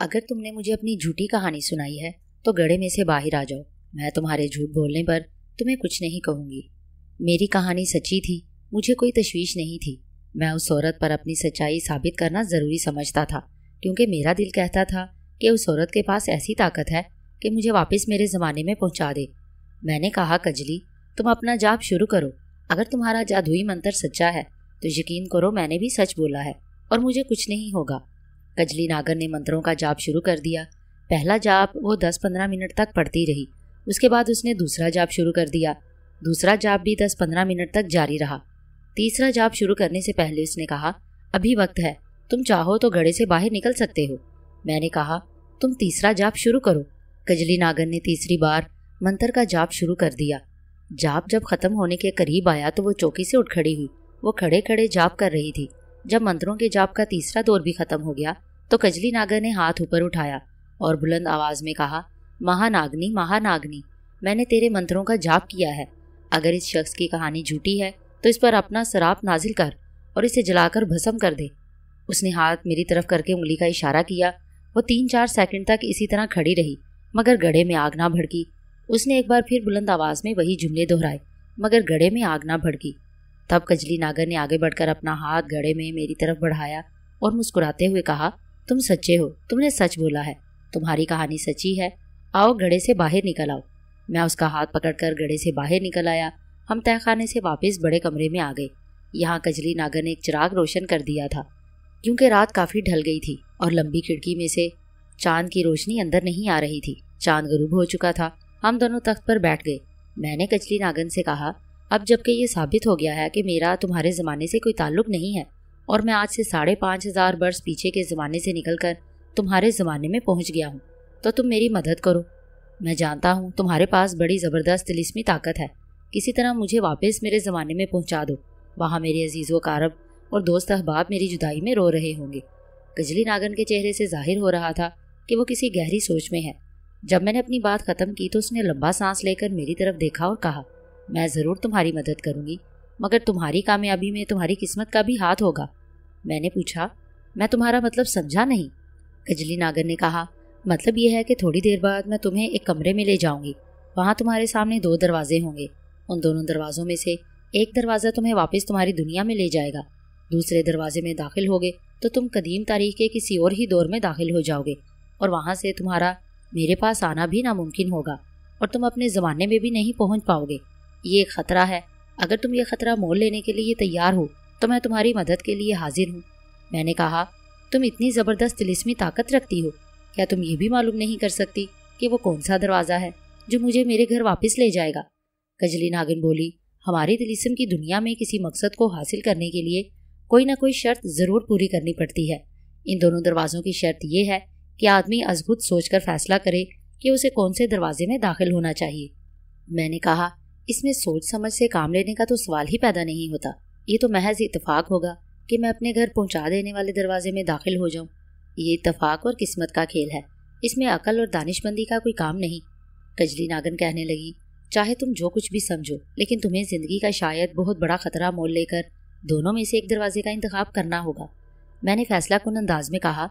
अगर तुमने मुझे अपनी झूठी कहानी सुनाई है तो गड़े में से बाहर आ जाओ मैं तुम्हारे झूठ बोलने पर तुम्हें कुछ नहीं कहूँगी मेरी कहानी सच्ची थी मुझे कोई तश्वीश नहीं थी मैं उस औरत पर अपनी सच्चाई साबित करना ज़रूरी समझता था क्योंकि मेरा दिल कहता था कि उस औरत के पास ऐसी ताकत है कि मुझे वापस मेरे ज़माने में पहुंचा दे मैंने कहा कजली तुम अपना जाप शुरू करो अगर तुम्हारा जादुई मंत्र सच्चा है तो यकीन करो मैंने भी सच बोला है और मुझे कुछ नहीं होगा कजली नागर ने मंत्रों का जाप शुरू कर दिया पहला जाप वो दस पंद्रह मिनट तक पढ़ती रही उसके बाद उसने दूसरा जाप शुरू कर दिया दूसरा जाप भी दस पंद्रह मिनट तक जारी रहा तीसरा जाप शुरू करने से पहले उसने कहा अभी वक्त है तुम चाहो तो घड़े से बाहर निकल सकते हो मैंने कहा तुम तीसरा जाप शुरू करो कजली नागर ने तीसरी बार मंत्र का जाप शुरू कर दिया जाप जब खत्म होने के करीब आया तो वो चौकी से उठ खड़ी हुई वो खड़े खड़े जाप कर रही थी जब मंत्रों के जाप का तीसरा दौर भी खत्म हो गया तो कजली नागर ने हाथ ऊपर उठाया और बुलंद आवाज में कहा महानागनी महानागनी मैंने तेरे मंत्रों का जाप किया है अगर इस शख्स की कहानी झूठी है तो इस पर अपना शराप नाजिल कर और इसे जलाकर भस्म कर दे उसने हाथ मेरी तरफ करके उंगली का इशारा किया वो तीन चार सेकंड तक इसी तरह खड़ी रही मगर गढ़े में आग ना भड़की उसने एक बार फिर बुलंद आवाज़ में वही जुमले दोहराए मगर गढ़े में आग ना भड़की तब कजली नागर ने आगे बढ़कर अपना हाथ गढ़े में मेरी तरफ बढ़ाया और मुस्कुराते हुए कहा तुम सच्चे हो तुमने सच बोला है तुम्हारी कहानी सच्ची है आओ घड़े से बाहर निकल आओ मैं उसका हाथ पकड़कर घड़े से बाहर निकल आया हम तहखाने से वापस बड़े कमरे में आ गए यहाँ कजली नागर ने एक चिराग रोशन कर दिया था क्योंकि रात काफ़ी ढल गई थी और लंबी खिड़की में से चांद की रोशनी अंदर नहीं आ रही थी चांद गरूब हो चुका था हम दोनों तख्त पर बैठ गए मैंने कजली नागन से कहा अब जबकि ये साबित हो गया है कि मेरा तुम्हारे ज़माने से कोई ताल्लुक नहीं है और मैं आज से साढ़े पाँच हजार वर्ष पीछे के ज़माने से निकलकर तुम्हारे ज़माने में पहुंच गया हूँ तो तुम मेरी मदद करो मैं जानता हूँ तुम्हारे पास बड़ी ज़बरदस्त तिलिस्मी ताकत है किसी तरह मुझे वापस मेरे ज़माने में पहुँचा दो वहाँ मेरे अजीज़ व कारब और दोस्त अहबाब मेरी जुदाई में रो रहे होंगे गजली नागन के चेहरे से जाहिर हो रहा था कि वो किसी गहरी सोच में है जब मैंने अपनी बात ख़त्म की तो उसने लंबा सांस लेकर मेरी तरफ देखा और कहा मैं ज़रूर तुम्हारी मदद करूंगी मगर तुम्हारी कामयाबी में तुम्हारी किस्मत का भी हाथ होगा मैंने पूछा मैं तुम्हारा मतलब समझा नहीं कजली नागर ने कहा मतलब यह है कि थोड़ी देर बाद मैं तुम्हें एक कमरे में ले जाऊंगी वहाँ तुम्हारे सामने दो दरवाजे होंगे उन दोनों दरवाज़ों में से एक दरवाज़ा तुम्हें वापस तुम्हारी दुनिया में ले जाएगा दूसरे दरवाजे में दाखिल होगे तो तुम कदीम तारीख के किसी और ही दौर में दाखिल हो जाओगे और वहाँ से तुम्हारा मेरे पास आना भी नामुमकिन होगा और तुम अपने ज़माने में भी नहीं पहुँच पाओगे ये एक ख़तरा है अगर तुम ये ख़तरा मोल लेने के लिए तैयार हो तो मैं तुम्हारी मदद के लिए हाजिर हूँ मैंने कहा तुम इतनी ज़बरदस्त तिलिस्मी ताकत रखती हो क्या तुम ये भी मालूम नहीं कर सकती कि वो कौन सा दरवाज़ा है जो मुझे मेरे घर वापस ले जाएगा कजली नागिन बोली हमारी तिलिस्म की दुनिया में किसी मकसद को हासिल करने के लिए कोई ना कोई शर्त ज़रूर पूरी करनी पड़ती है इन दोनों दरवाज़ों की शर्त यह है कि आदमी अजबुत सोच कर फैसला करे कि उसे कौन से दरवाजे में दाखिल होना चाहिए मैंने कहा इसमें सोच समझ से काम लेने का तो सवाल ही पैदा नहीं होता ये तो महज इतफाक होगा कि मैं अपने घर पहुंचा देने वाले दरवाजे में दाखिल हो जाऊं ये इतफाक और किस्मत का खेल है इसमें अकल और दानिशमंदी का कोई काम नहीं कजली नागन कहने लगी चाहे तुम जो कुछ भी समझो लेकिन तुम्हें ज़िंदगी का शायद बहुत बड़ा ख़तरा मोल लेकर दोनों में से एक दरवाजे का इंतखब करना होगा मैंने फैसला कुन अंदाज में कहा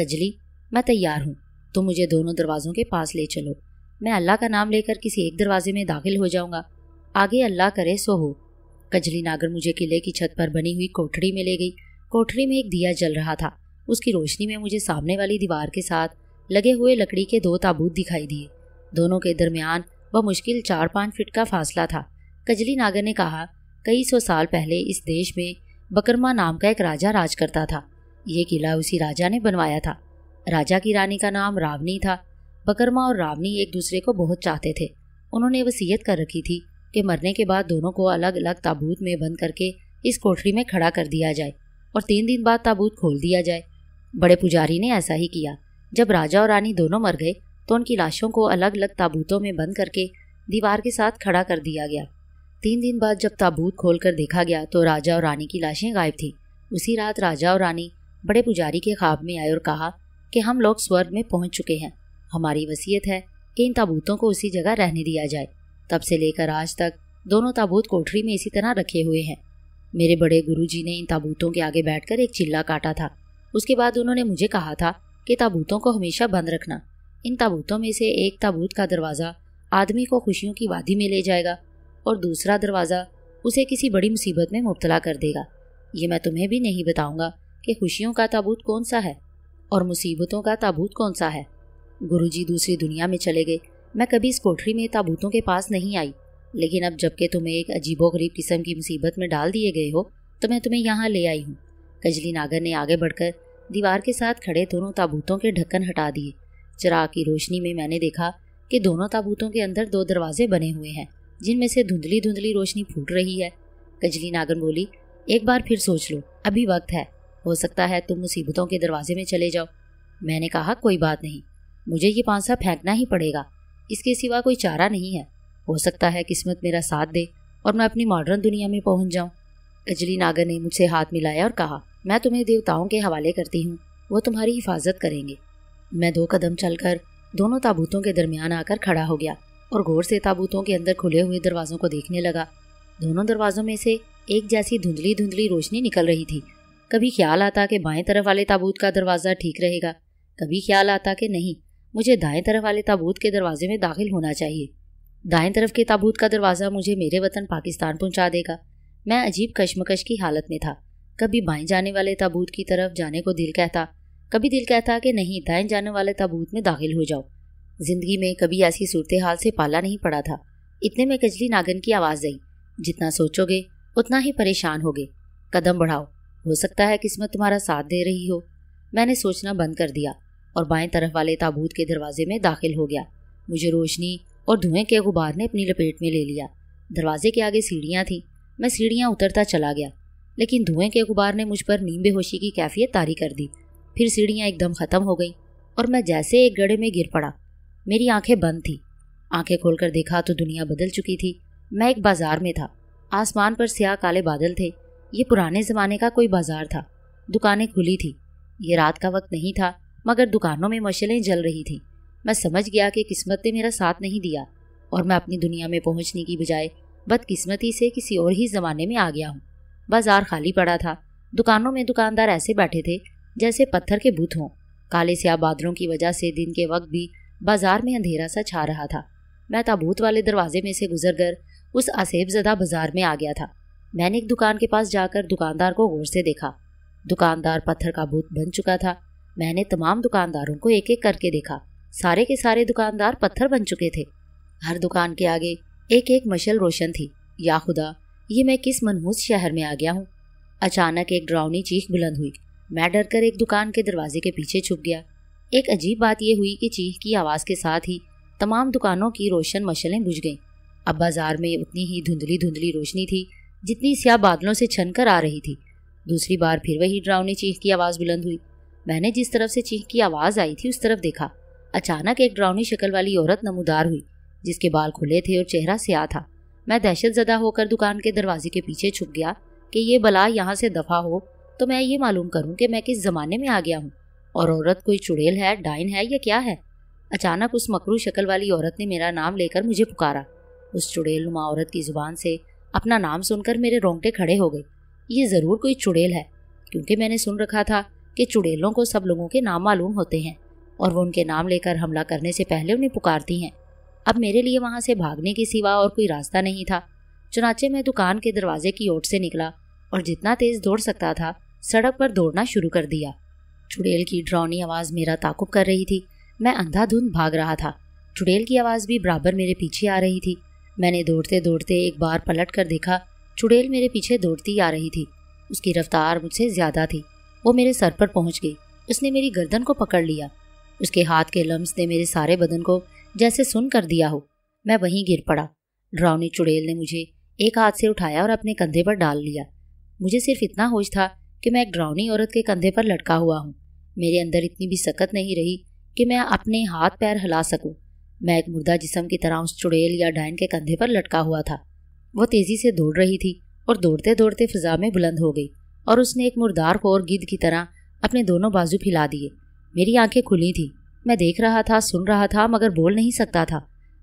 कजली मैं तैयार हूँ तुम मुझे दोनों दरवाज़ों के पास ले चलो मैं अल्लाह का नाम लेकर किसी एक दरवाजे में दाखिल हो जाऊंगा आगे अल्लाह करे सो हो कजली नागर मुझे किले की छत पर बनी हुई कोठरी में ले गई कोठरी में एक दिया जल रहा था उसकी रोशनी में मुझे सामने वाली दीवार के साथ लगे हुए लकड़ी के दो ताबूत दिखाई दिए दोनों के दरमियान वह मुश्किल चार पाँच फिट का फासला था कजली नागर ने कहा कई सौ साल पहले इस देश में बकरमा नाम का एक राजा राज करता था ये किला उसी राजा ने बनवाया था राजा की रानी का नाम रावनी था बकरमा और रावनी एक दूसरे को बहुत चाहते थे उन्होंने वसीयत कर रखी थी कि मरने के बाद दोनों को अलग अलग ताबूत में बंद करके इस कोठरी में खड़ा कर दिया जाए और तीन दिन बाद ताबूत खोल दिया जाए बड़े पुजारी ने ऐसा ही किया जब राजा और रानी दोनों मर गए तो उनकी लाशों को अलग अलग ताबूतों में बंद करके दीवार के साथ खड़ा कर दिया गया तीन दिन बाद जब ताबूत खोल कर देखा गया तो राजा और रानी की लाशें गायब थी उसी रात राजा और रानी बड़े पुजारी के ख्वाब में आए और कहा कि हम लोग स्वर्ग में पहुंच चुके हैं हमारी वसीयत है कि इन ताबूतों को उसी जगह रहने दिया जाए तब से लेकर आज तक दोनों ताबूत कोठरी में इसी तरह रखे हुए हैं मेरे बड़े गुरुजी ने इन ताबूतों के आगे बैठकर एक चिल्ला काटा था उसके बाद उन्होंने मुझे कहा था कि ताबूतों को हमेशा बंद रखना इन ताबूतों में से एक ताबूत का दरवाज़ा आदमी को खुशियों की वादी में ले जाएगा और दूसरा दरवाज़ा उसे किसी बड़ी मुसीबत में मुबतला कर देगा ये मैं तुम्हें भी नहीं बताऊंगा कि खुशियों का ताबूत कौन सा है और मुसीबतों का ताबूत कौन सा है गुरुजी दूसरी दुनिया में चले गए मैं कभी इस कोठरी में ताबूतों के पास नहीं आई लेकिन अब जबकि तुम्हें एक अजीबो गरीब किस्म की मुसीबत में डाल दिए गए हो तो मैं तुम्हें यहाँ ले आई हूँ कजली नागर ने आगे बढ़कर दीवार के साथ खड़े दोनों ताबूतों के ढक्कन हटा दिए चिराग की रोशनी में मैंने देखा कि दोनों ताबूतों के अंदर दो दरवाजे बने हुए हैं जिनमें से धुंधली धुंधली रोशनी फूट रही है कजली नागर बोली एक बार फिर सोच लो अभी वक्त है हो सकता है तुम मुसीबतों के दरवाजे में चले जाओ मैंने कहा कोई बात नहीं मुझे ये पांसा फेंकना ही पड़ेगा इसके सिवा कोई चारा नहीं है हो सकता है किस्मत मेरा साथ दे और मैं अपनी मॉडर्न दुनिया में पहुंच जाऊं। अजली नागर ने मुझसे हाथ मिलाया और कहा मैं तुम्हें देवताओं के हवाले करती हूँ वो तुम्हारी हिफाजत करेंगे मैं दो कदम चलकर दोनों ताबूतों के दरमियान आकर खड़ा हो गया और गौर से ताबूतों के अंदर खुले हुए दरवाज़ों को देखने लगा दोनों दरवाज़ों में से एक जैसी धुंधली धुंधली रोशनी निकल रही थी कभी ख्याल आता कि बाएं तरफ वाले ताबूत का दरवाज़ा ठीक रहेगा कभी ख्याल आता कि नहीं मुझे दाएं तरफ वाले ताबूत के दरवाजे में दाखिल होना चाहिए दाएं तरफ के ताबूत का दरवाज़ा मुझे मेरे वतन पाकिस्तान पहुंचा देगा मैं अजीब कश्मकश की हालत में था कभी बाएं जाने वाले ताबूत की तरफ जाने को दिल कहता कभी दिल कहता कि नहीं दाएं जाने वाले ताबूत में दाखिल हो जाओ जिंदगी में कभी ऐसी सूरत हाल से पाला नहीं पड़ा था इतने में कजली नागन की आवाज़ आई जितना सोचोगे उतना ही परेशान होगे कदम बढ़ाओ हो सकता है किस्मत तुम्हारा साथ दे रही हो मैंने सोचना बंद कर दिया और बाएं तरफ वाले ताबूत के दरवाजे में दाखिल हो गया मुझे रोशनी और धुएं के गुबार ने अपनी लपेट में ले लिया दरवाजे के आगे सीढ़ियाँ थीं मैं सीढ़ियाँ उतरता चला गया लेकिन धुएं के गुबार ने मुझ पर नींबे बेहोशी की कैफियत तारी कर दी फिर सीढ़ियाँ एकदम ख़त्म हो गईं और मैं जैसे एक गड़े में गिर पड़ा मेरी आंखें बंद थी आंखें खोलकर देखा तो दुनिया बदल चुकी थी मैं एक बाजार में था आसमान पर स्याह काले बादल थे ये पुराने ज़माने का कोई बाजार था दुकानें खुली थी ये रात का वक्त नहीं था मगर दुकानों में मशलें जल रही थीं मैं समझ गया कि किस्मत ने मेरा साथ नहीं दिया और मैं अपनी दुनिया में पहुंचने की बजाय बदकिस्मती से किसी और ही ज़माने में आ गया हूँ बाजार खाली पड़ा था दुकानों में दुकानदार ऐसे बैठे थे जैसे पत्थर के बुत हों काले से बादलों की वजह से दिन के वक्त भी बाजार में अंधेरा सा छा रहा था मैं ताबूत वाले दरवाजे में से गुजर कर उस आसेबजदा बाजार में आ गया था मैंने एक दुकान के पास जाकर दुकानदार को गौर से देखा दुकानदार पत्थर का भूत बन चुका था मैंने तमाम दुकानदारों को एक एक करके देखा सारे के सारे दुकानदार पत्थर बन चुके थे हर दुकान के आगे एक एक मशल रोशन थी या खुदा ये मैं किस मनहूस शहर में आ गया हूँ अचानक एक ड्राउनी चीख बुलंद हुई मैं डर कर एक दुकान के दरवाजे के पीछे छुप गया एक अजीब बात यह हुई कि चीख की आवाज़ के साथ ही तमाम दुकानों की रोशन मशलें बुझ गईं अब बाजार में उतनी ही धुंधली धुंधली रोशनी थी जितनी स्याह बादलों से छन कर आ रही थी दूसरी बार फिर वही ड्राउनी चीख की आवाज़ बुलंद हुई मैंने जिस तरफ से चीख की आवाज़ आई थी उस तरफ देखा अचानक एक ड्राउनी शक्ल वाली औरत नमूदार हुई जिसके बाल खुले थे और चेहरा सिया था मैं दहशत जदा होकर दुकान के दरवाजे के पीछे छुप गया कि ये बला यहाँ से दफा हो तो मैं ये मालूम करूँ कि मैं किस ज़माने में आ गया हूँ और औरत कोई चुड़ैल है डाइन है या क्या है अचानक उस मकरू शक्ल वाली औरत ने मेरा नाम लेकर मुझे पुकारा उस चुड़ैल नुमा औरत की ज़ुबान से अपना नाम सुनकर मेरे रोंगटे खड़े हो गए ये ज़रूर कोई चुड़ैल है क्योंकि मैंने सुन रखा था कि चुड़ैलों को सब लोगों के नाम मालूम होते हैं और वो उनके नाम लेकर हमला करने से पहले उन्हें पुकारती हैं अब मेरे लिए वहाँ से भागने के सिवा और कोई रास्ता नहीं था चुनाचे मैं दुकान के दरवाजे की ओर से निकला और जितना तेज दौड़ सकता था सड़क पर दौड़ना शुरू कर दिया चुड़ैल की ड्रौनी आवाज़ मेरा ताकुब कर रही थी मैं अंधाधुंध भाग रहा था चुड़ैल की आवाज़ भी बराबर मेरे पीछे आ रही थी मैंने दौड़ते दौड़ते एक बार पलट कर देखा चुड़ैल मेरे पीछे दौड़ती आ रही थी उसकी रफ्तार मुझसे ज़्यादा थी वो मेरे सर पर पहुंच गई उसने मेरी गर्दन को पकड़ लिया उसके हाथ के लम्स ने मेरे सारे बदन को जैसे सुन कर दिया हो मैं वहीं गिर पड़ा ड्राउनी चुड़ैल ने मुझे एक हाथ से उठाया और अपने कंधे पर डाल लिया मुझे सिर्फ इतना होश था कि मैं एक ड्राउनी औरत के कंधे पर लटका हुआ हूँ मेरे अंदर इतनी भी सकत नहीं रही कि मैं अपने हाथ पैर हिला सकूँ मैं एक मुर्दा जिसम की तरह उस चुड़ैल या डायन के कंधे पर लटका हुआ था वो तेज़ी से दौड़ रही थी और दौड़ते दौड़ते फिजा में बुलंद हो गई और उसने एक मुर्दार खोर गिद्ध की तरह अपने दोनों बाजू फैला दिए मेरी आंखें खुली थी मैं देख रहा था सुन रहा था मगर बोल नहीं सकता था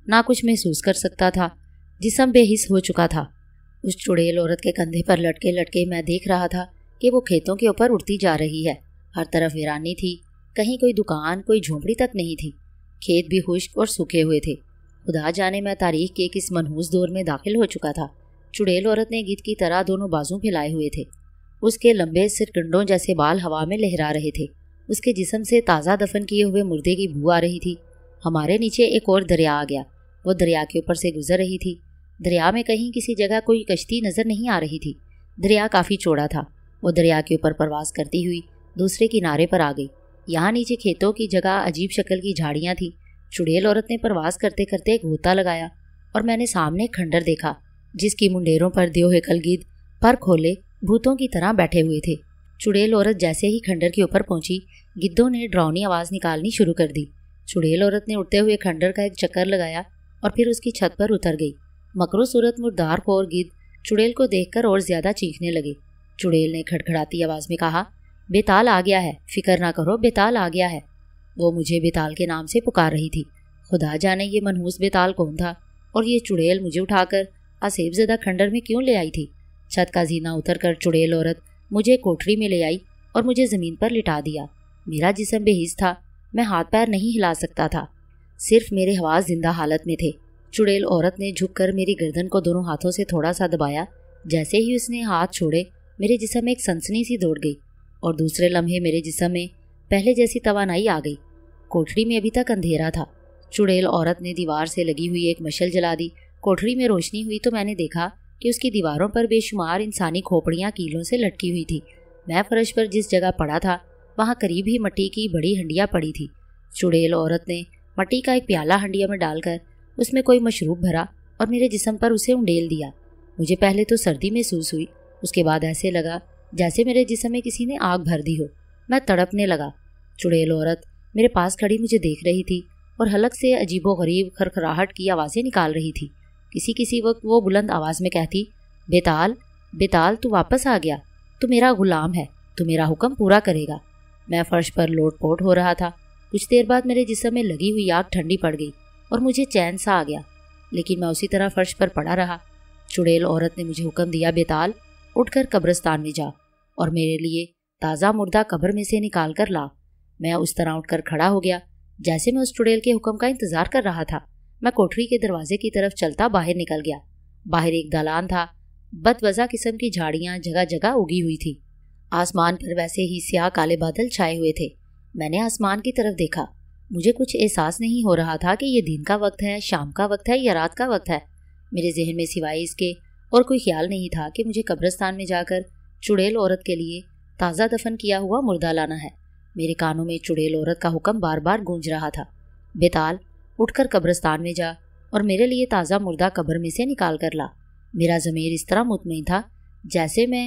ना कुछ महसूस कर सकता था जिसम बेहिस हो चुका था उस चुड़ैल औरत के कंधे पर लटके लटके मैं देख रहा था कि वो खेतों के ऊपर उड़ती जा रही है हर तरफ वीरानी थी कहीं कोई दुकान कोई झोंपड़ी तक नहीं थी खेत भी खुश्क और सूखे हुए थे खुदा जाने मैं तारीख के किस मनहूस दौर में दाखिल हो चुका था चुड़ैल औरत ने गिद्ध की तरह दोनों बाजू फैलाए हुए थे उसके लंबे सिर गंडों जैसे बाल हवा में लहरा रहे थे उसके जिसम से ताज़ा दफन किए हुए मुर्दे की भू आ रही थी हमारे नीचे एक और दरिया आ गया वो दरिया के ऊपर से गुजर रही थी दरिया में कहीं किसी जगह कोई कश्ती नज़र नहीं आ रही थी दरिया काफ़ी चौड़ा था वो दरिया के ऊपर प्रवास करती हुई दूसरे किनारे पर आ गई यहाँ नीचे खेतों की जगह अजीब शक्ल की झाड़ियाँ थी चुड़ैल औरत ने प्रवास करते करते एक गोता लगाया और मैंने सामने खंडर देखा जिसकी मुंडेरों पर देव हेकलगीद पर खोले भूतों की तरह बैठे हुए थे चुड़ैल औरत जैसे ही खंडर के ऊपर पहुंची गिद्धों ने ड्रावनी आवाज़ निकालनी शुरू कर दी चुड़ैल औरत ने उड़ते हुए खंडर का एक चक्कर लगाया और फिर उसकी छत पर उतर गई मकरू सूरत मुर्दार को और गिद्ध चुड़ैल को देखकर और ज़्यादा चीखने लगे चुड़ैल ने खड़खड़ाती आवाज़ में कहा बेताल आ गया है फिक्र ना करो बेताल आ गया है वो मुझे बेताल के नाम से पुकार रही थी खुदा जाने ये मनहूस बेताल कौन था और ये चुड़ैल मुझे उठाकर असेबजदा खंडर में क्यों ले आई थी छत का जीना उतर कर चुड़ैल औरत मुझे कोठरी में ले आई और मुझे ज़मीन पर लिटा दिया मेरा जिसम बेहिज था मैं हाथ पैर नहीं हिला सकता था सिर्फ मेरे हवास जिंदा हालत में थे चुड़ैल औरत ने झुककर मेरी गर्दन को दोनों हाथों से थोड़ा सा दबाया जैसे ही उसने हाथ छोड़े मेरे जिसम में एक सनसनी सी दौड़ गई और दूसरे लम्हे मेरे जिसम में पहले जैसी तवानाई आ गई कोठरी में अभी तक अंधेरा था चुड़ैल औरत ने दीवार से लगी हुई एक मशल जला दी कोठरी में रोशनी हुई तो मैंने देखा कि उसकी दीवारों पर बेशुमार इंसानी खोपड़ियाँ कीलों से लटकी हुई थी मैं फर्श पर जिस जगह पड़ा था वहाँ करीब ही मट्टी की बड़ी हंडिया पड़ी थी चुड़ैल औरत ने मट्टी का एक प्याला हंडिया में डालकर उसमें कोई मशरूब भरा और मेरे जिसम पर उसे उंडेल दिया मुझे पहले तो सर्दी महसूस हुई उसके बाद ऐसे लगा जैसे मेरे जिसम में किसी ने आग भर दी हो मैं तड़पने लगा चुड़ैल औरत मेरे पास खड़ी मुझे देख रही थी और हलक से अजीबोगरीब गरीब खरखराहट की आवाज़ें निकाल रही थी किसी किसी वक्त वो बुलंद आवाज़ में कहती बेताल बेताल तू वापस आ गया तू मेरा गुलाम है तू मेरा हुक्म पूरा करेगा मैं फर्श पर लोट पोट हो रहा था कुछ देर बाद मेरे जिसम में लगी हुई आग ठंडी पड़ गई और मुझे चैन सा आ गया लेकिन मैं उसी तरह फर्श पर पड़ा रहा चुड़ैल औरत ने मुझे हुक्म दिया बेताल उठकर कब्रस्तान में जा और मेरे लिए ताज़ा मुर्दा कब्र में से निकाल कर ला मैं उस तरह उठकर खड़ा हो गया जैसे मैं उस चुड़ैल के हुक्म का इंतज़ार कर रहा था मैं कोठरी के दरवाजे की तरफ चलता बाहर निकल गया बाहर एक दालान था बदवजा किस्म की झाड़ियाँ जगह जगह उगी हुई थी आसमान पर वैसे ही स्याह काले बादल छाए हुए थे मैंने आसमान की तरफ देखा मुझे कुछ एहसास नहीं हो रहा था कि ये दिन का वक्त है शाम का वक्त है या रात का वक्त है मेरे जहन में सिवाय इसके और कोई ख्याल नहीं था कि मुझे कब्रस्तान में जाकर चुड़ैल औरत के लिए ताज़ा दफन किया हुआ मुर्दा लाना है मेरे कानों में चुड़ैल औरत का हुक्म बार बार गूंज रहा था बेताल उठकर कब्रस्तान में जा और मेरे लिए ताज़ा मुर्दा कब्र में से निकाल कर ला मेरा ज़मीर इस तरह मुतमिन था जैसे मैं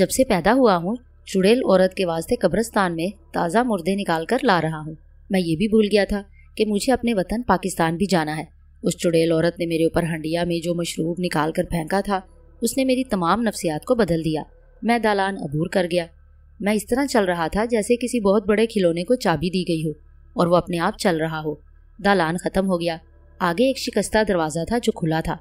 जब से पैदा हुआ हूँ चुड़ैल औरत के वास्ते कब्रस्तान में ताज़ा मुर्दे निकाल कर ला रहा हूँ मैं ये भी भूल गया था कि मुझे अपने वतन पाकिस्तान भी जाना है उस चुड़ैल औरत ने मेरे ऊपर हंडिया में जो मशरूब निकाल कर फेंका था उसने मेरी तमाम नफ्सियात को बदल दिया मैं दालान अबूर कर गया मैं इस तरह चल रहा था जैसे किसी बहुत बड़े खिलौने को चाबी दी गई हो और वो अपने आप चल रहा हो दालान खत्म हो गया आगे एक शिकस्ता दरवाज़ा था जो खुला था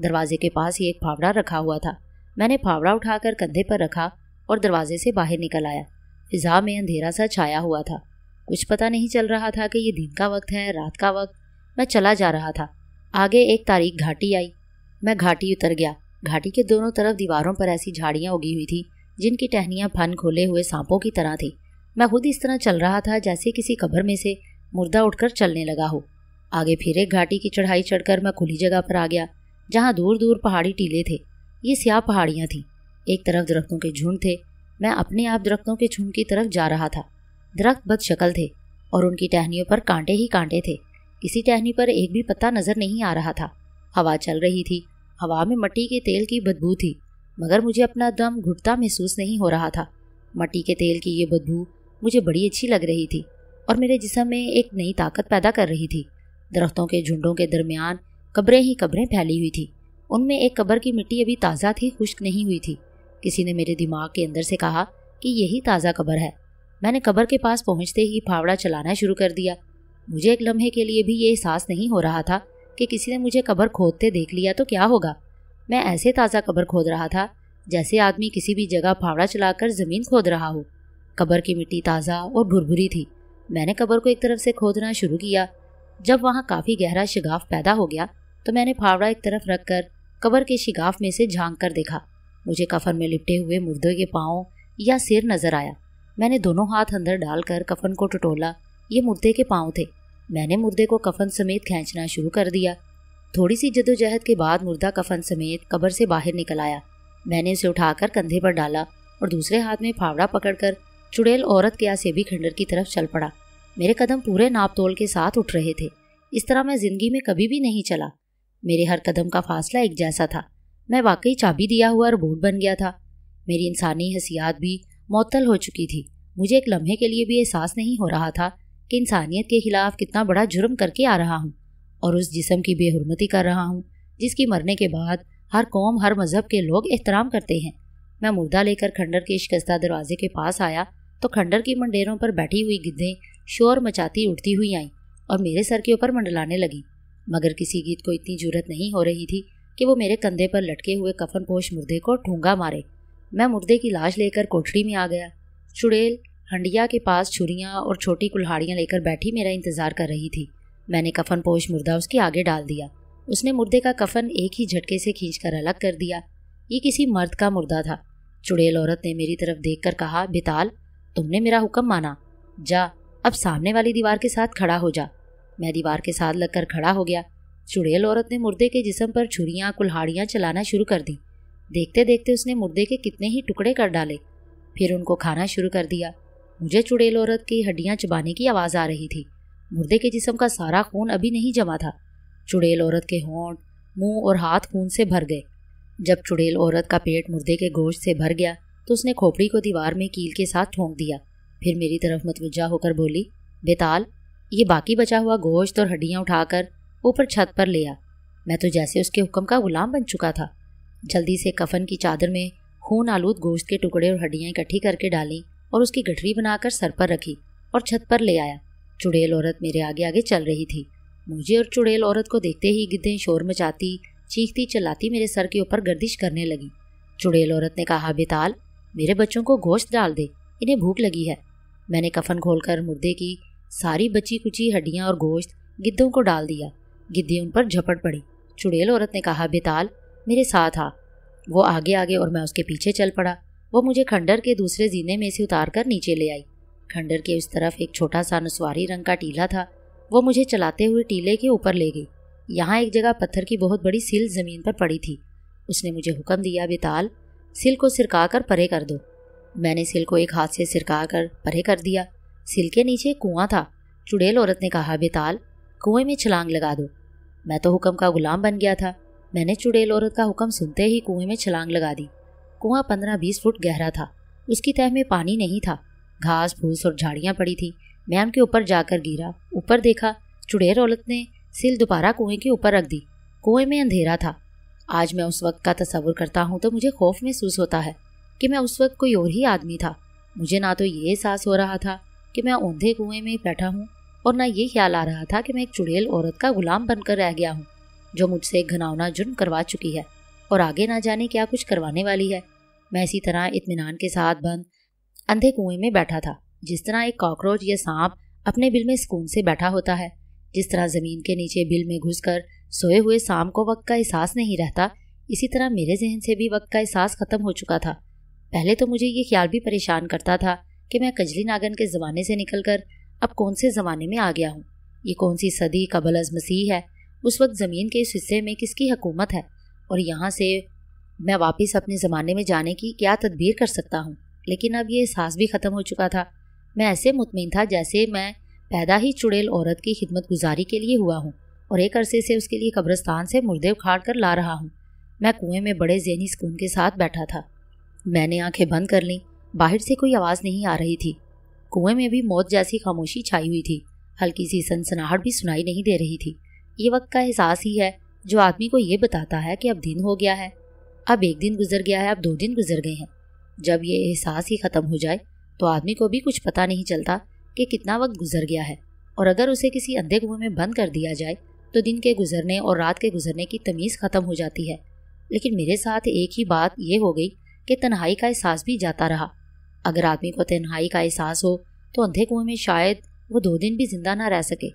दरवाजे के पास ही एक फावड़ा रखा हुआ था मैंने फावड़ा उठाकर कंधे पर रखा और दरवाजे से बाहर निकल आया फिजा में अंधेरा सा छाया हुआ था कुछ पता नहीं चल रहा था कि ये दिन का वक्त है रात का वक्त मैं चला जा रहा था आगे एक तारीख घाटी आई मैं घाटी उतर गया घाटी के दोनों तरफ दीवारों पर ऐसी झाड़ियाँ उगी हुई थी जिनकी टहनियाँ फन खोले हुए सांपों की तरह थी मैं खुद इस तरह चल रहा था जैसे किसी कब्र में से मुर्दा उठकर चलने लगा हो आगे फिर एक घाटी की चढ़ाई चढ़कर मैं खुली जगह पर आ गया जहाँ दूर दूर पहाड़ी टीले थे ये स्याह पहाड़ियाँ थीं एक तरफ दरख्तों के झुंड थे मैं अपने आप दरख्तों के झुंड की तरफ जा रहा था दरख्त बद शक्ल थे और उनकी टहनियों पर कांटे ही कांटे थे किसी टहनी पर एक भी पत्ता नजर नहीं आ रहा था हवा चल रही थी हवा में मट्टी के तेल की बदबू थी मगर मुझे अपना दम घुटता महसूस नहीं हो रहा था मट्टी के तेल की ये बदबू मुझे बड़ी अच्छी लग रही थी और मेरे जिसम में एक नई ताकत पैदा कर रही थी दरख्तों के झुंडों के दरमियान कब्रें ही कब्रें फैली हुई थी उनमें एक कब्र की मिट्टी अभी ताज़ा थी खुश्क नहीं हुई थी किसी ने मेरे दिमाग के अंदर से कहा कि यही ताज़ा कब्र है मैंने कब्र के पास पहुंचते ही फावड़ा चलाना शुरू कर दिया मुझे एक लम्हे के लिए भी ये एहसास नहीं हो रहा था कि किसी ने मुझे कब्र खोदते देख लिया तो क्या होगा मैं ऐसे ताज़ा कब्र खोद रहा था जैसे आदमी किसी भी जगह फावड़ा चलाकर ज़मीन खोद रहा हो कब्र की मिट्टी ताज़ा और भुरभुरी थी मैंने कब्र को एक तरफ से खोदना शुरू किया जब वहाँ काफ़ी गहरा शिगाफ पैदा हो गया तो मैंने फावड़ा एक तरफ रख कर कब्र के शिगाफ में से झांक कर देखा मुझे कफन में लिपटे हुए मुर्दे के पाँव या सिर नजर आया मैंने दोनों हाथ अंदर डालकर कफन को टटोला ये मुर्दे के पाँव थे मैंने मुर्दे को कफन समेत खींचना शुरू कर दिया थोड़ी सी जदोजहद के बाद मुर्दा कफन समेत कब्र से बाहर निकल आया मैंने उसे उठाकर कंधे पर डाला और दूसरे हाथ में फावड़ा पकड़कर चुड़ैल औरत के यहाँ से भी खंडर की तरफ चल पड़ा मेरे कदम पूरे नाप तोल के साथ उठ रहे थे इस तरह मैं जिंदगी में कभी भी नहीं चला मेरे हर कदम का फासला एक जैसा था मैं वाकई चाबी दिया हुआ रोबोट बन गया था मेरी इंसानी हसियात भी मअतल हो चुकी थी मुझे एक लम्हे के लिए भी एहसास नहीं हो रहा था कि इंसानियत के खिलाफ कितना बड़ा जुर्म करके आ रहा हूँ और उस जिसम की बेहरमती कर रहा हूँ जिसकी मरने के बाद हर कौम हर मज़हब के लोग एहतराम करते हैं मैं मुर्दा लेकर खंडर के शिकस्ता दरवाजे के पास आया तो खंडर की मंडेरों पर बैठी हुई गिद्धें शोर मचाती उठती हुई आईं और मेरे सर के ऊपर मंडलाने लगीं मगर किसी गीत को इतनी जरूरत नहीं हो रही थी कि वो मेरे कंधे पर लटके हुए कफन पोश मुर्दे को ठूंगा मारे मैं मुर्दे की लाश लेकर कोठरी में आ गया चुड़ैल हंडिया के पास छुरियाँ और छोटी कुल्हाड़ियाँ लेकर बैठी मेरा इंतज़ार कर रही थी मैंने कफन पोश मुर्दा उसके आगे डाल दिया उसने मुर्दे का कफन एक ही झटके से खींच कर अलग कर दिया ये किसी मर्द का मुर्दा था चुड़ैल औरत ने मेरी तरफ देख कर कहा बेताल तुमने मेरा हुक्म माना जा अब सामने वाली दीवार के साथ खड़ा हो जा मैं दीवार के साथ लगकर खड़ा हो गया चुड़ैल औरत ने मुर्दे के जिसम पर छुरियाँ कुल्हाड़ियाँ चलाना शुरू कर दी देखते देखते उसने मुर्दे के कितने ही टुकड़े कर डाले फिर उनको खाना शुरू कर दिया मुझे चुड़ैल औरत की हड्डियाँ चबाने की आवाज़ आ रही थी मुर्दे के जिसम का सारा खून अभी नहीं जमा था चुड़ैल औरत के होंठ मुंह और हाथ खून से भर गए जब चुड़ैल औरत का पेट मुर्दे के गोश्त से भर गया तो उसने खोपड़ी को दीवार में कील के साथ ठोंक दिया फिर मेरी तरफ मतवजा होकर बोली बेताल ये बाकी बचा हुआ गोश्त और हड्डियाँ उठाकर ऊपर छत पर ले आ मैं तो जैसे उसके हुक्म का गुलाम बन चुका था जल्दी से कफन की चादर में खून आलूद गोश्त के टुकड़े और हड्डियाँ इकट्ठी करके डाली और उसकी गठरी बनाकर सर पर रखी और छत पर ले आया चुड़ैल औरत मेरे आगे आगे चल रही थी मुझे और चुड़ैल औरत को देखते ही गिद्धें शोर मचाती चीखती चलाती मेरे सर के ऊपर गर्दिश करने लगी चुड़ैल औरत ने कहा बेताल मेरे बच्चों को गोश्त डाल दे इन्हें भूख लगी है मैंने कफन खोलकर मुर्दे की सारी बची कुची हड्डियाँ और गोश्त गिद्धों को डाल दिया गिद्धे उन पर झपट पड़ी चुड़ैल औरत ने कहा बेताल मेरे साथ आ वो आगे आगे और मैं उसके पीछे चल पड़ा वो मुझे खंडर के दूसरे जीने में से उतार कर नीचे ले आई खंडर के उस तरफ एक छोटा सा नसवारी रंग का टीला था वो मुझे चलाते हुए टीले के ऊपर ले गई यहाँ एक जगह पत्थर की बहुत बड़ी सिल जमीन पर पड़ी थी उसने मुझे हुक्म दिया बेताल सिल को सिरका कर परे कर दो मैंने सिल को एक हाथ से सिरका कर परे कर दिया सिल के नीचे कुआं था चुड़ैल औरत ने कहा बेताल कुएं में छलांग लगा दो मैं तो हुक्म का गुलाम बन गया था मैंने चुड़ैल औरत का हुक्म सुनते ही कुएं में छलांग लगा दी कुआं पंद्रह बीस फुट गहरा था उसकी तह में पानी नहीं था घास फूस और झाड़ियाँ पड़ी थी मैं उनके ऊपर जाकर गिरा ऊपर देखा चुड़ैल औरत ने सिल दोबारा कुएं के ऊपर रख दी कुएं में अंधेरा था आज मैं उस वक्त का तस्वुर करता हूँ तो मुझे खौफ महसूस होता है कि मैं उस वक्त कोई और ही आदमी था मुझे ना तो ये एहसास हो रहा था कि मैं ओंधे कुएं में बैठा हूँ और ना ये ख्याल आ रहा था कि मैं एक चुड़ैल औरत का गुलाम बनकर रह गया हूँ जो मुझसे घनावना जुर्म करवा चुकी है और आगे ना जाने क्या कुछ करवाने वाली है मैं इसी तरह इतमान के साथ बंद अंधे कुएं में बैठा था जिस तरह एक कॉकरोच या सांप अपने बिल में सुकून से बैठा होता है जिस तरह ज़मीन के नीचे बिल में घुसकर सोए हुए शाम को वक्त का एहसास नहीं रहता इसी तरह मेरे जहन से भी वक्त का एहसास ख़त्म हो चुका था पहले तो मुझे ये ख्याल भी परेशान करता था कि मैं कजली नागन के ज़माने से निकलकर अब कौन से ज़माने में आ गया हूँ ये कौन सी सदी कबल अज मसीह है उस वक्त ज़मीन के इस हिस्से में किसकी हकूमत है और यहाँ से मैं वापस अपने ज़माने में जाने की क्या तदबीर कर सकता हूँ लेकिन अब ये एहसास भी ख़त्म हो चुका था मैं ऐसे मुतमिन था जैसे मैं पैदा ही चुड़ैल औरत की खिदमत गुजारी के लिए हुआ हूँ और एक अरसे से उसके लिए कब्रस्तान से मुर्दे उखाड़ कर ला रहा हूँ मैं कुएं में बड़े जहनी सुकून के साथ बैठा था मैंने आंखें बंद कर ली बाहर से कोई आवाज़ नहीं आ रही थी कुएं में भी मौत जैसी खामोशी छाई हुई थी हल्की सी सनसनाहट भी सुनाई नहीं दे रही थी ये वक्त का एहसास ही है जो आदमी को ये बताता है कि अब दिन हो गया है अब एक दिन गुजर गया है अब दो दिन गुजर गए हैं जब ये एहसास ही ख़त्म हो जाए तो आदमी को भी कुछ पता नहीं चलता कि कितना वक्त गुजर गया है और अगर उसे किसी अंधे कुएं में बंद कर दिया जाए तो दिन के गुजरने और रात के गुजरने की तमीज़ ख़त्म हो जाती है लेकिन मेरे साथ एक ही बात यह हो गई कि तन्हाई का एहसास भी जाता रहा अगर आदमी को तन्हाई का एहसास हो तो अंधे कुएं में शायद वो दो दिन भी ज़िंदा ना रह सके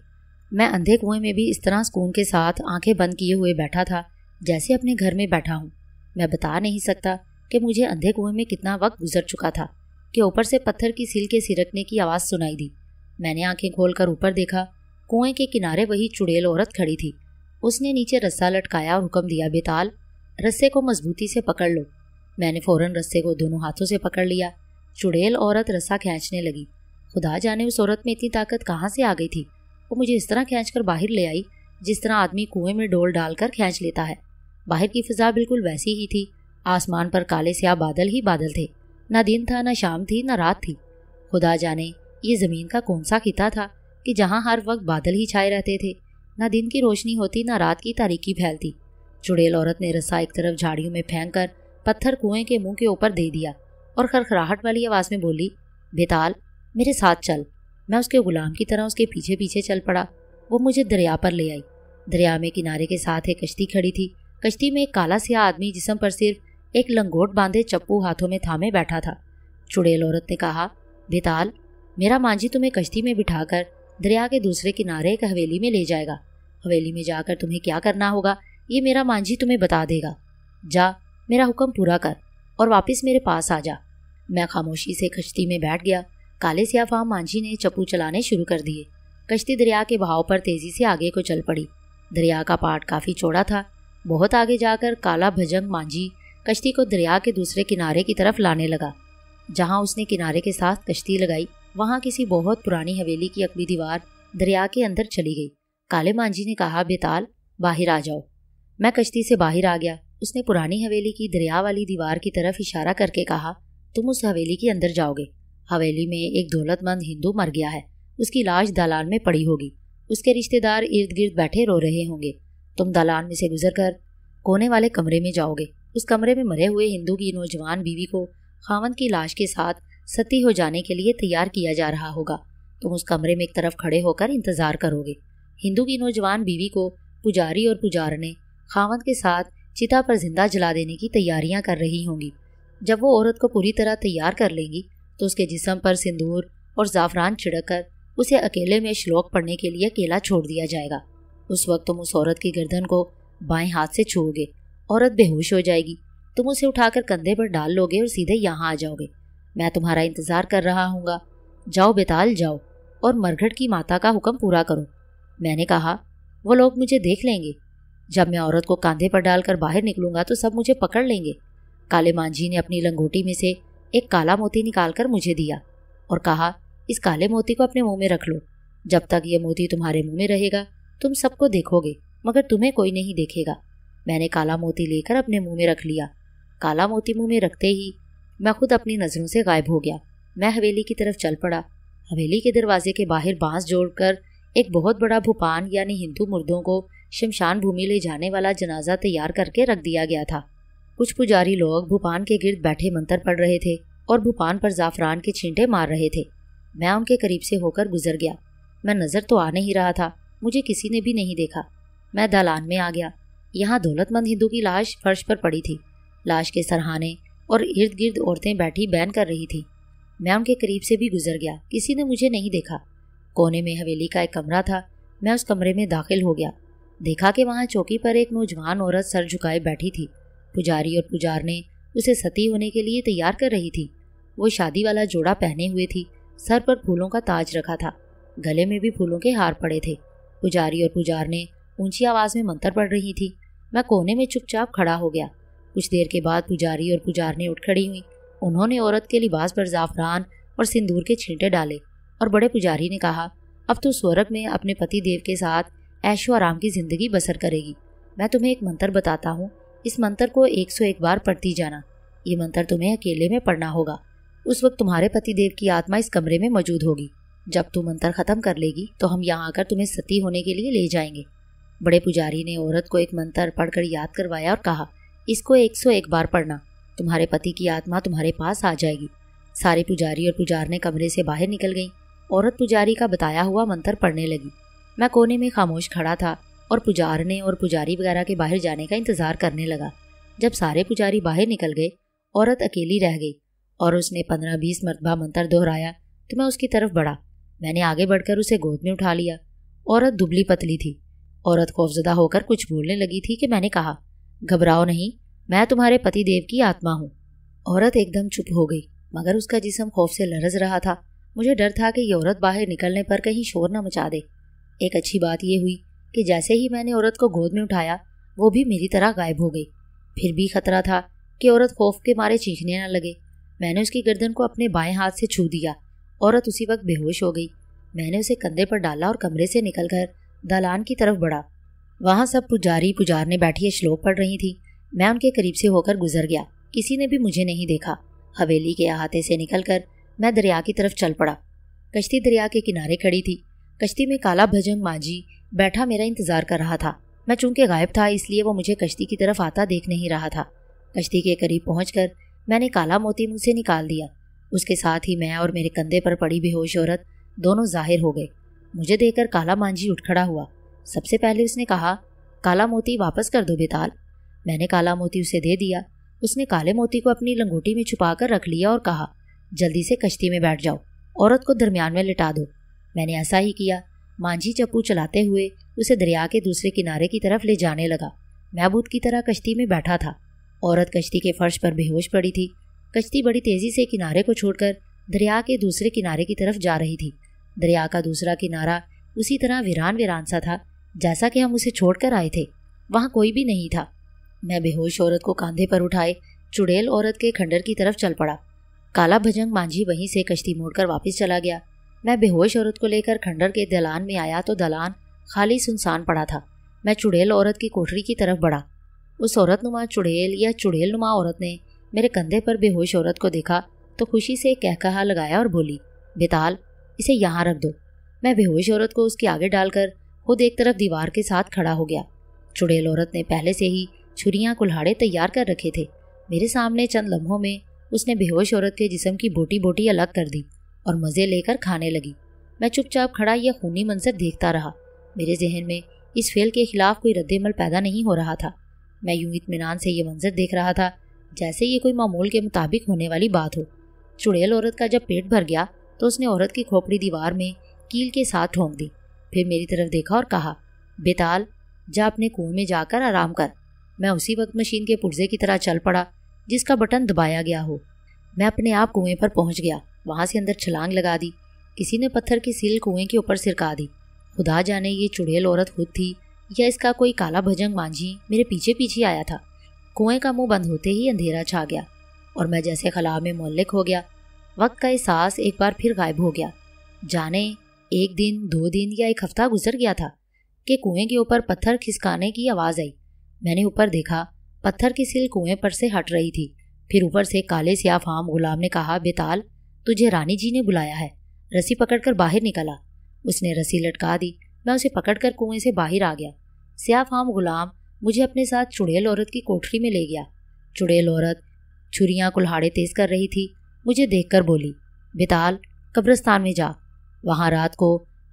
मैं अंधे कुएं में भी इस तरह सुकून के साथ आंखें बंद किए हुए बैठा था जैसे अपने घर में बैठा हूँ मैं बता नहीं सकता कि मुझे अंधे कुएं में कितना वक्त गुजर चुका था कि ऊपर से पत्थर की सील के सिरकने की आवाज़ सुनाई दी मैंने आंखें खोलकर ऊपर देखा कुएं के किनारे वही चुड़ैल औरत खड़ी थी उसने नीचे रस्सा लटकाया और हुक्म दिया बेताल रस्से को मजबूती से पकड़ लो मैंने फ़ौरन रस्से को दोनों हाथों से पकड़ लिया चुड़ैल औरत रस्सा खींचने लगी खुदा जाने उस औरत में इतनी ताकत कहाँ से आ गई थी वो मुझे इस तरह खींच कर बाहर ले आई जिस तरह आदमी कुएं में डोल डालकर खींच लेता है बाहर की फिजा बिल्कुल वैसी ही थी आसमान पर काले स्याह बादल ही बादल थे ना दिन था ना शाम थी ना रात थी खुदा जाने ये ज़मीन का कौन सा खिता था कि जहाँ हर वक्त बादल ही छाए रहते थे ना दिन की रोशनी होती ना रात की तारीकी फैलती चुड़ैल औरत ने रस्सा एक तरफ झाड़ियों में फेंक कर पत्थर कुएं के मुंह के ऊपर दे दिया और खरखराहट वाली आवाज़ में बोली बेताल मेरे साथ चल मैं उसके गुलाम की तरह उसके पीछे पीछे चल पड़ा वो मुझे दरिया पर ले आई दरिया में किनारे के साथ एक कश्ती खड़ी थी कश्ती में एक काला सिया आदमी जिसम पर सिर्फ एक लंगोट बांधे चप्पू हाथों में थामे बैठा था चुड़ैल औरत ने कहा बेताल मेरा मांझी तुम्हें कश्ती में बिठाकर दरिया के दूसरे किनारे एक हवेली में ले जाएगा हवेली में जाकर तुम्हें क्या करना होगा ये मेरा मांझी तुम्हें बता देगा जा मेरा हुक्म पूरा कर और वापस मेरे पास आ जा मैं खामोशी से कश्ती में बैठ गया काले सियाफाम मांझी ने चप्पू चलाने शुरू कर दिए कश्ती दरिया के बहाव पर तेजी से आगे को चल पड़ी दरिया का पाट काफ़ी चौड़ा था बहुत आगे जाकर काला भजंग मांझी कश्ती को दरिया के दूसरे किनारे की तरफ लाने लगा जहां उसने किनारे के साथ कश्ती लगाई वहां किसी बहुत पुरानी हवेली की अकबी दीवार दरिया के अंदर चली गई काले मांझी ने कहा बेताल बाहर आ जाओ मैं कश्ती से बाहर आ गया उसने पुरानी हवेली की दरिया वाली दीवार की तरफ इशारा करके कहा तुम उस हवेली के अंदर जाओगे हवेली में एक दौलतमंद हिंदू मर गया है उसकी लाश दालान में पड़ी होगी उसके रिश्तेदार इर्द गिर्द बैठे रो रहे होंगे तुम दालान में से गुजर कर कोने वाले कमरे में जाओगे उस कमरे में मरे हुए हिंदू की नौजवान बीवी को खावंद की लाश के साथ सती हो जाने के लिए तैयार किया जा रहा होगा तुम उस कमरे में एक तरफ खड़े होकर इंतजार करोगे हिंदू की नौजवान बीवी को पुजारी और पुजार ने खावंद के साथ चिता पर जिंदा जला देने की तैयारियां कर रही होंगी जब वो औरत को पूरी तरह तैयार कर लेंगी तो उसके जिसम पर सिंदूर और ज़ाफ़रान छिड़क कर उसे अकेले में श्लोक पढ़ने के लिए अकेला छोड़ दिया जाएगा उस वक्त तुम उस औरत की गर्दन को बाएं हाथ से छूओगे औरत बेहोश हो जाएगी तुम उसे उठाकर कंधे पर डाल लोगे और सीधे यहाँ आ जाओगे मैं तुम्हारा इंतज़ार कर रहा हूँ जाओ बेताल जाओ और मरघट की माता का हुक्म पूरा करो मैंने कहा वो लोग मुझे देख लेंगे जब मैं औरत को कंधे पर डालकर बाहर निकलूंगा तो सब मुझे पकड़ लेंगे काले मांझी ने अपनी लंगोटी में से एक काला मोती निकालकर मुझे दिया और कहा इस काले मोती को अपने मुंह में रख लो जब तक ये मोती तुम्हारे मुंह में रहेगा तुम सबको देखोगे मगर तुम्हें कोई नहीं देखेगा मैंने काला मोती लेकर अपने मुंह में रख लिया काला मोती मुंह में रखते ही मैं खुद अपनी नज़रों से गायब हो गया मैं हवेली की तरफ चल पड़ा हवेली के दरवाजे के बाहर बांस जोड़कर एक बहुत बड़ा भूपान यानी हिंदू मुर्दों को शमशान भूमि ले जाने वाला जनाजा तैयार करके रख दिया गया था कुछ पुजारी लोग भूपान के गिर्द बैठे मंत्र पढ़ रहे थे और भूपान पर जाफरान के छींटे मार रहे थे मैं उनके करीब से होकर गुजर गया मैं नज़र तो आ नहीं रहा था मुझे किसी ने भी नहीं देखा मैं दालान में आ गया यहाँ दौलतमंद हिंदू की लाश फर्श पर पड़ी थी लाश के सरहाने और इर्द गिर्द औरतें बैठी बैन कर रही थी मैं उनके करीब से भी गुजर गया किसी ने मुझे नहीं देखा कोने में हवेली का एक कमरा था मैं उस कमरे में दाखिल हो गया देखा कि वहाँ चौकी पर एक नौजवान औरत सर झुकाए बैठी थी पुजारी और पुजार ने उसे सती होने के लिए तैयार कर रही थी वो शादी वाला जोड़ा पहने हुए थी सर पर फूलों का ताज रखा था गले में भी फूलों के हार पड़े थे पुजारी और पुजार ने ऊंची आवाज में मंत्र पढ़ रही थी मैं कोने में चुपचाप खड़ा हो गया कुछ देर के बाद पुजारी और पुजारनी उठ खड़ी हुई उन्होंने औरत के लिबास पर जाफरान और सिंदूर के छींटे डाले और बड़े पुजारी ने कहा अब तो स्वर्ग में अपने पति देव के साथ ऐशो आराम की जिंदगी बसर करेगी मैं तुम्हें एक मंत्र बताता हूँ इस मंत्र को एक सौ एक बार पढ़ती जाना ये मंत्र तुम्हें अकेले में पढ़ना होगा उस वक्त तुम्हारे पति देव की आत्मा इस कमरे में मौजूद होगी जब तू मंत्र खत्म कर लेगी तो हम यहाँ आकर तुम्हें सती होने के लिए ले जाएंगे बड़े पुजारी ने औरत को एक मंत्र पढ़कर याद करवाया और कहा इसको एक सौ एक बार पढ़ना तुम्हारे पति की आत्मा तुम्हारे पास आ जाएगी सारे पुजारी और पुजारने कमरे से बाहर निकल गई औरत पुजारी का बताया हुआ मंत्र पढ़ने लगी मैं कोने में खामोश खड़ा था और पुजारने और पुजारी वगैरह के बाहर जाने का इंतजार करने लगा जब सारे पुजारी बाहर निकल गए औरत अकेली रह गई और उसने पंद्रह बीस मरतबा मंत्र दोहराया तो मैं उसकी तरफ बढ़ा मैंने आगे बढ़कर उसे गोद में उठा लिया औरत दुबली पतली थी औरत खौफजदा होकर कुछ बोलने लगी थी कि मैंने कहा घबराओ नहीं मैं तुम्हारे पति देव की आत्मा हूँ औरत एकदम चुप हो गई मगर उसका जिसम खौफ से लरज रहा था मुझे डर था कि ये औरत बाहर निकलने पर कहीं शोर न मचा दे एक अच्छी बात यह हुई कि जैसे ही मैंने औरत को गोद में उठाया वो भी मेरी तरह गायब हो गई फिर भी खतरा था कि औरत खौफ के मारे चीखने न लगे मैंने उसकी गर्दन को अपने बाएं हाथ से छू दिया औरत उसी वक्त बेहोश हो गई मैंने उसे कंधे पर डाला और कमरे से निकलकर दालान की तरफ बढ़ा वहाँ सब पुजारी पुजारने बैठी श्लोक पढ़ रही थी मैं उनके करीब से होकर गुजर गया किसी ने भी मुझे नहीं देखा हवेली के अहाते से निकलकर मैं दरिया की तरफ चल पड़ा कश्ती दरिया के किनारे खड़ी थी कश्ती में काला भजंग माझी बैठा मेरा इंतजार कर रहा था मैं चूंकि गायब था इसलिए वो मुझे कश्ती की तरफ आता देख नहीं रहा था कश्ती के करीब पहुँच मैंने काला मोती मुँह से निकाल दिया उसके साथ ही मैं और मेरे कंधे पर पड़ी बेहोश औरत दोनों जाहिर हो गए मुझे देखकर काला मांझी उठ खड़ा हुआ सबसे पहले उसने कहा काला मोती वापस कर दो बेताल मैंने काला मोती उसे दे दिया उसने काले मोती को अपनी लंगोटी में छुपा कर रख लिया और कहा जल्दी से कश्ती में बैठ जाओ औरत को दरमियान में लिटा दो मैंने ऐसा ही किया मांझी चप्पू चलाते हुए उसे दरिया के दूसरे किनारे की तरफ ले जाने लगा महबूद की तरह कश्ती में बैठा था औरत कश्ती के फर्श पर बेहोश पड़ी थी कश्ती बड़ी तेज़ी से किनारे को छोड़कर दरिया के दूसरे किनारे की तरफ जा रही थी दरिया का दूसरा किनारा उसी तरह वीरान वीरान सा था जैसा कि हम उसे छोड़कर आए थे वहां कोई भी नहीं था मैं बेहोश औरत को कंधे पर उठाए चुड़ैल औरत के खंडर की तरफ चल पड़ा काला भजंग मांझी वहीं से कश्ती मोड़कर वापस चला गया मैं बेहोश औरत को लेकर खंडर के दलान में आया तो दलान खाली सुनसान पड़ा था मैं चुड़ैल औरत की कोठरी की तरफ बढ़ा उस औरत नुमा चुड़ैल या चुड़ैल नुमा औरत ने मेरे कंधे पर बेहोश औरत को देखा तो खुशी से एक कहकहा लगाया और बोली बेताल इसे यहाँ रख दो मैं बेहोश औरत को उसके आगे डालकर खुद एक तरफ दीवार के साथ खड़ा हो गया चुड़ैल औरत ने पहले से ही छुरियाँ कुल्हाड़े तैयार कर रखे थे मेरे सामने चंद लम्हों में उसने बेहोश औरत के जिसम की बोटी बोटी अलग कर दी और मज़े लेकर खाने लगी मैं चुपचाप खड़ा यह खूनी मंजर देखता रहा मेरे जहन में इस फेल के खिलाफ कोई रद्दमल पैदा नहीं हो रहा था मैं यूं इतमान से यह मंजर देख रहा था जैसे ये कोई मामूल के मुताबिक होने वाली बात हो चुड़ैल औरत का जब पेट भर गया तो उसने औरत की खोपड़ी दीवार में कील के साथ ठोंक दी फिर मेरी तरफ देखा और कहा बेताल जा अपने कुएं में जाकर आराम कर मैं उसी वक्त मशीन के पुर्जे की तरह चल पड़ा जिसका बटन दबाया गया हो मैं अपने आप कुएं पर पहुंच गया वहां से अंदर छलांग लगा दी किसी ने पत्थर की सील कुएं के ऊपर सिरका दी खुदा जाने ये चुड़ैल औरत खुद थी या इसका कोई काला भजंग मांझी मेरे पीछे पीछे आया था कुएं का मुंह बंद होते ही अंधेरा छा गया और मैं जैसे खला में मोहल्लिक हो गया वक्त का एहसास एक बार फिर गायब हो गया जाने एक दिन दो दिन या एक हफ्ता गुजर गया था कि कुएं के ऊपर पत्थर खिसकाने की आवाज़ आई मैंने ऊपर देखा पत्थर की सिल कुएं पर से हट रही थी फिर ऊपर से काले सिया आम गुलाम ने कहा बेताल तुझे रानी जी ने बुलाया है रस्सी पकड़कर बाहर निकला उसने रस्सी लटका दी मैं उसे पकड़कर कुएं से बाहर आ गया सियाफाम गुलाम मुझे अपने साथ चुड़ैल औरत की कोठरी में ले गया चुड़ैल औरत छुरियाँ कुल्हाड़े तेज कर रही थी मुझे देखकर बोली बेताल कब्रिस्तान में जा वहाँ रात को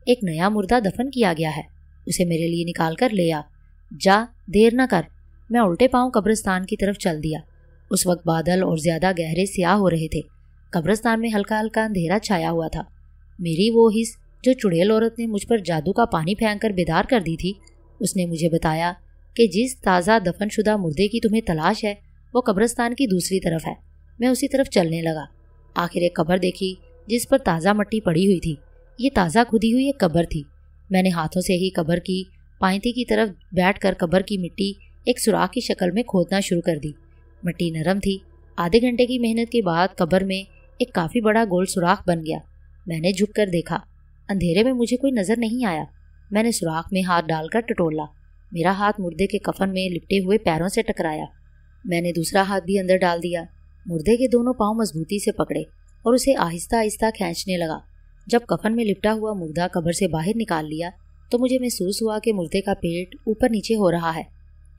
एक नया मुर्दा दफन किया गया है उसे मेरे लिए निकाल कर ले आ जा देर न कर मैं उल्टे पाँव कब्रिस्तान की तरफ चल दिया उस वक्त बादल और ज़्यादा गहरे स्याह हो रहे थे कब्रिस्तान में हल्का हल्का अंधेरा छाया हुआ था मेरी वो हिस जो चुड़ैल औरत ने मुझ पर जादू का पानी फेंक कर बेदार कर दी थी उसने मुझे बताया कि जिस ताज़ा दफनशुदा मुर्दे की तुम्हें तलाश है वो कब्रिस्तान की दूसरी तरफ है मैं उसी तरफ चलने लगा आखिर एक कबर देखी जिस पर ताज़ा मट्टी पड़ी हुई थी ये ताज़ा खुदी हुई एक कबर थी मैंने हाथों से ही कबर की पाइंती की तरफ बैठ कर कबर की मिट्टी एक सुराख की शक्ल में खोदना शुरू कर दी मिट्टी नरम थी आधे घंटे की मेहनत के बाद कबर में एक काफ़ी बड़ा गोल सुराख बन गया मैंने झुक कर देखा अंधेरे में मुझे कोई नज़र नहीं आया मैंने सुराख में हाथ डालकर टटोला मेरा हाथ मुर्दे के कफन में लिपटे हुए पैरों से टकराया मैंने दूसरा हाथ भी अंदर डाल दिया मुर्दे के दोनों पांव मजबूती से पकड़े और उसे आहिस्ता आहिस्ता खींचने लगा जब कफन में लिपटा हुआ मुर्दा कब्र से बाहर निकाल लिया तो मुझे महसूस हुआ कि मुर्दे का पेट ऊपर नीचे हो रहा है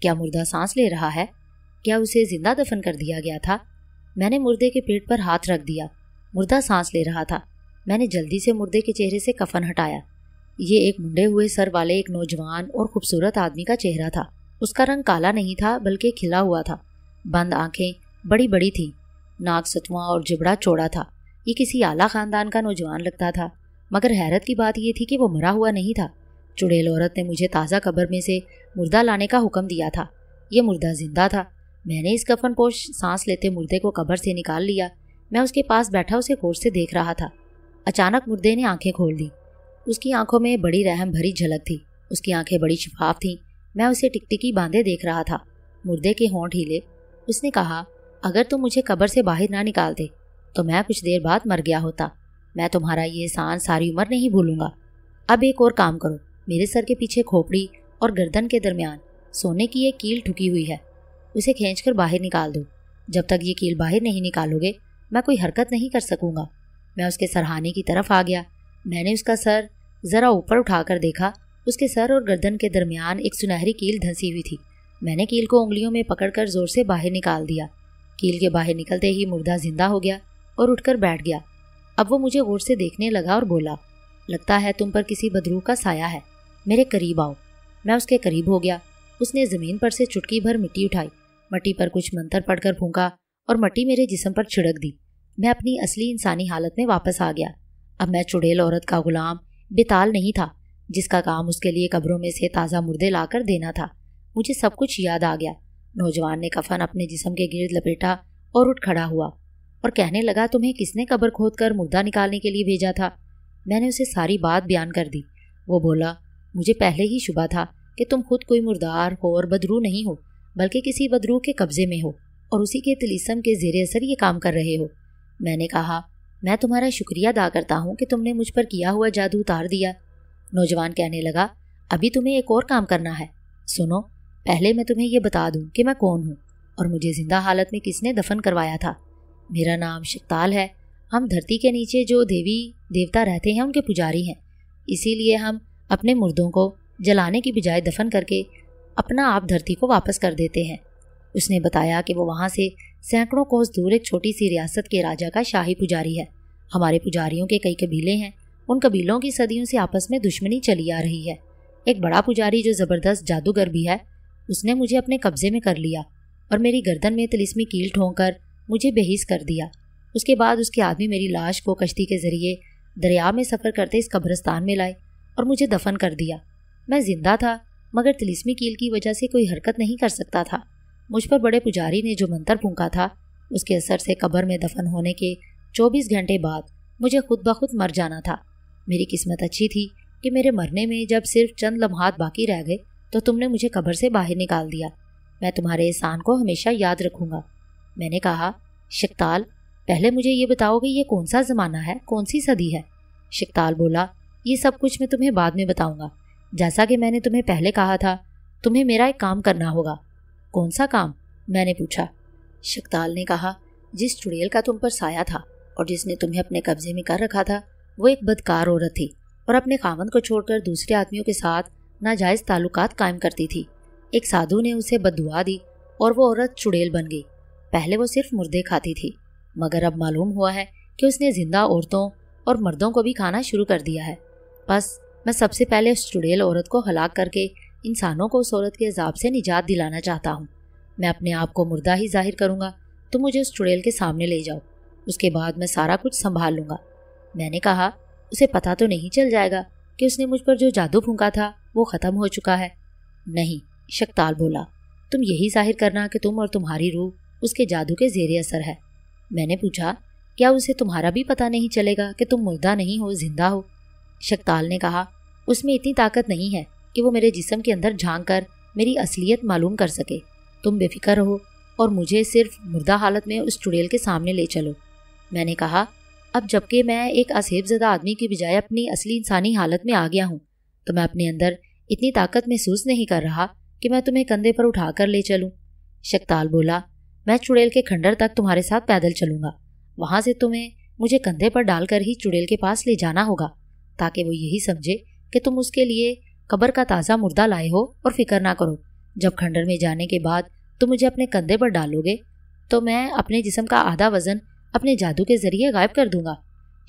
क्या मुर्दा सांस ले रहा है क्या उसे जिंदा दफन कर दिया गया था मैंने मुर्दे के पेट पर हाथ रख दिया मुर्दा सांस ले रहा था मैंने जल्दी से मुर्दे के चेहरे से कफन हटाया ये एक मुंडे हुए सर वाले एक नौजवान और खूबसूरत आदमी का चेहरा था उसका रंग काला नहीं था बल्कि खिला हुआ था बंद आंखें बड़ी बड़ी थी नाक सतुआ और जबड़ा चौड़ा था ये किसी आला खानदान का नौजवान लगता था मगर हैरत की बात यह थी कि वो मरा हुआ नहीं था चुड़ैल औरत ने मुझे ताज़ा कब्र में से मुर्दा लाने का हुक्म दिया था ये मुर्दा जिंदा था मैंने इस कफन पोश सांस लेते मुर्दे को कब्र से निकाल लिया मैं उसके पास बैठा उसे गौर से देख रहा था अचानक मुर्दे ने आंखें खोल दी उसकी आंखों में बड़ी रहम भरी झलक थी उसकी आंखें बड़ी शिफाफ थीं मैं उसे टिकटिकी बांधे देख रहा था मुर्दे के होंठ हिले उसने कहा अगर तुम मुझे कब्र से बाहर ना निकालते तो मैं कुछ देर बाद मर गया होता मैं तुम्हारा ये एहसान सारी उम्र नहीं भूलूंगा अब एक और काम करो मेरे सर के पीछे खोपड़ी और गर्दन के दरमियान सोने की एक कील ठुकी हुई है उसे खींच कर बाहर निकाल दो जब तक ये कील बाहर नहीं निकालोगे मैं कोई हरकत नहीं कर सकूंगा मैं उसके सरहाने की तरफ आ गया मैंने उसका सर ज़रा ऊपर उठाकर देखा उसके सर और गर्दन के दरमियान एक सुनहरी कील धंसी हुई थी मैंने कील को उंगलियों में पकड़कर जोर से बाहर निकाल दिया कील के बाहर निकलते ही मुर्दा जिंदा हो गया और उठकर बैठ गया अब वो मुझे गौर से देखने लगा और बोला लगता है तुम पर किसी बदरू का साया है मेरे करीब आओ मैं उसके करीब हो गया उसने ज़मीन पर से चुटकी भर मिट्टी उठाई मट्टी पर कुछ मंत्र पढ़कर फूंका और मट्टी मेरे जिसम पर छिड़क दी मैं अपनी असली इंसानी हालत में वापस आ गया अब मैं चुड़ैल औरत का गुलाम बेताल नहीं था जिसका काम उसके लिए कब्रों में से ताज़ा मुर्दे लाकर देना था मुझे सब कुछ याद आ गया नौजवान ने कफन अपने जिसम के गिर्द लपेटा और उठ खड़ा हुआ और कहने लगा तुम्हें किसने कब्र खोद कर मुर्दा निकालने के लिए भेजा था मैंने उसे सारी बात बयान कर दी वो बोला मुझे पहले ही शुबा था कि तुम खुद कोई मुर्दार हो और बदरू नहीं हो बल्कि किसी बदरू के कब्जे में हो और उसी के तिलिसम के जेर असर ये काम कर रहे हो मैंने कहा मैं तुम्हारा शुक्रिया अदा करता हूँ कि तुमने मुझ पर किया हुआ जादू उतार दिया नौजवान कहने लगा अभी तुम्हें एक और काम करना है सुनो पहले मैं तुम्हें यह बता दूं कि मैं कौन हूँ और मुझे जिंदा हालत में किसने दफन करवाया था मेरा नाम शक्ताल है हम धरती के नीचे जो देवी देवता रहते हैं उनके पुजारी हैं इसीलिए हम अपने मुर्दों को जलाने की बजाय दफन करके अपना आप धरती को वापस कर देते हैं उसने बताया कि वो वहाँ से सैकड़ों कोस दूर एक छोटी सी रियासत के राजा का शाही पुजारी है हमारे पुजारियों के कई कबीले हैं उन कबीलों की सदियों से आपस में दुश्मनी चली आ रही है एक बड़ा पुजारी जो ज़बरदस्त जादूगर भी है उसने मुझे अपने कब्जे में कर लिया और मेरी गर्दन में तिलिस्मी कील ठोंक कर मुझे बेहिस कर दिया उसके बाद उसके आदमी मेरी लाश को कश्ती के ज़रिए दरिया में सफ़र करते इस कब्रस्तान में लाए और मुझे दफन कर दिया मैं ज़िंदा था मगर तिलिस्मी कील की वजह से कोई हरकत नहीं कर सकता था मुझ पर बड़े पुजारी ने जो मंत्र फूंका था उसके असर से कब्र में दफन होने के 24 घंटे बाद मुझे खुद ब खुद मर जाना था मेरी किस्मत अच्छी थी कि मेरे मरने में जब सिर्फ चंद लम्हात बाकी रह गए तो तुमने मुझे कब्र से बाहर निकाल दिया मैं तुम्हारे एहसान को हमेशा याद रखूंगा मैंने कहा शिकताल पहले मुझे ये बताओ कि ये कौन सा ज़माना है कौन सी सदी है शिकताल बोला ये सब कुछ मैं तुम्हें बाद में बताऊंगा जैसा कि मैंने तुम्हें पहले कहा था तुम्हें मेरा एक काम करना होगा कौन सा काम मैंने पूछा शिकताल ने कहा जिस चुड़ैल का तुम पर साया था और जिसने तुम्हें अपने कब्जे में कर रखा था वो एक बदकार औरत थी और अपने खामन को छोड़कर दूसरे आदमियों के साथ नाजायज़ ताल्लुकात कायम करती थी एक साधु ने उसे बदुआ दी और वो औरत चुड़ैल बन गई पहले वो सिर्फ मुर्दे खाती थी मगर अब मालूम हुआ है कि उसने जिंदा औरतों और मर्दों को भी खाना शुरू कर दिया है बस मैं सबसे पहले उस चुड़ैल औरत को हलाक करके इंसानों को उस औरत के हिसाब से निजात दिलाना चाहता हूँ मैं अपने आप को मुर्दा ही जाहिर करूँगा तो मुझे उस चुड़ैल के सामने ले जाओ उसके बाद मैं सारा कुछ संभाल लूँगा मैंने कहा उसे पता तो नहीं चल जाएगा कि उसने मुझ पर जो जादू फूका था वो ख़त्म हो चुका है नहीं शक्ताल बोला तुम यही जाहिर करना कि तुम और तुम्हारी रूह उसके जादू के जेर असर है मैंने पूछा क्या उसे तुम्हारा भी पता नहीं चलेगा कि तुम मुर्दा नहीं हो जिंदा हो शक्ताल ने कहा उसमें इतनी ताकत नहीं है कि वो मेरे जिसम के अंदर झांक कर मेरी असलियत मालूम कर सके तुम बेफिक्र रहो और मुझे सिर्फ मुर्दा हालत में उस चुड़ैल के सामने ले चलो मैंने कहा अब जबकि मैं एक असेबजदा आदमी की बजाय अपनी असली इंसानी हालत में आ गया हूँ तो मैं अपने अंदर इतनी ताकत महसूस नहीं कर रहा कि मैं तुम्हें कंधे पर उठा कर ले चलूँ शक्ताल बोला मैं चुड़ैल के खंडर तक तुम्हारे साथ पैदल चलूंगा वहां से तुम्हें मुझे कंधे पर डालकर ही चुड़ैल के पास ले जाना होगा ताकि वो यही समझे कि तुम उसके लिए कब्र का ताज़ा मुर्दा लाए हो और फिक्र ना करो जब खंडर में जाने के बाद तुम मुझे अपने कंधे पर डालोगे तो मैं अपने जिसम का आधा वज़न अपने जादू के जरिए गायब कर दूंगा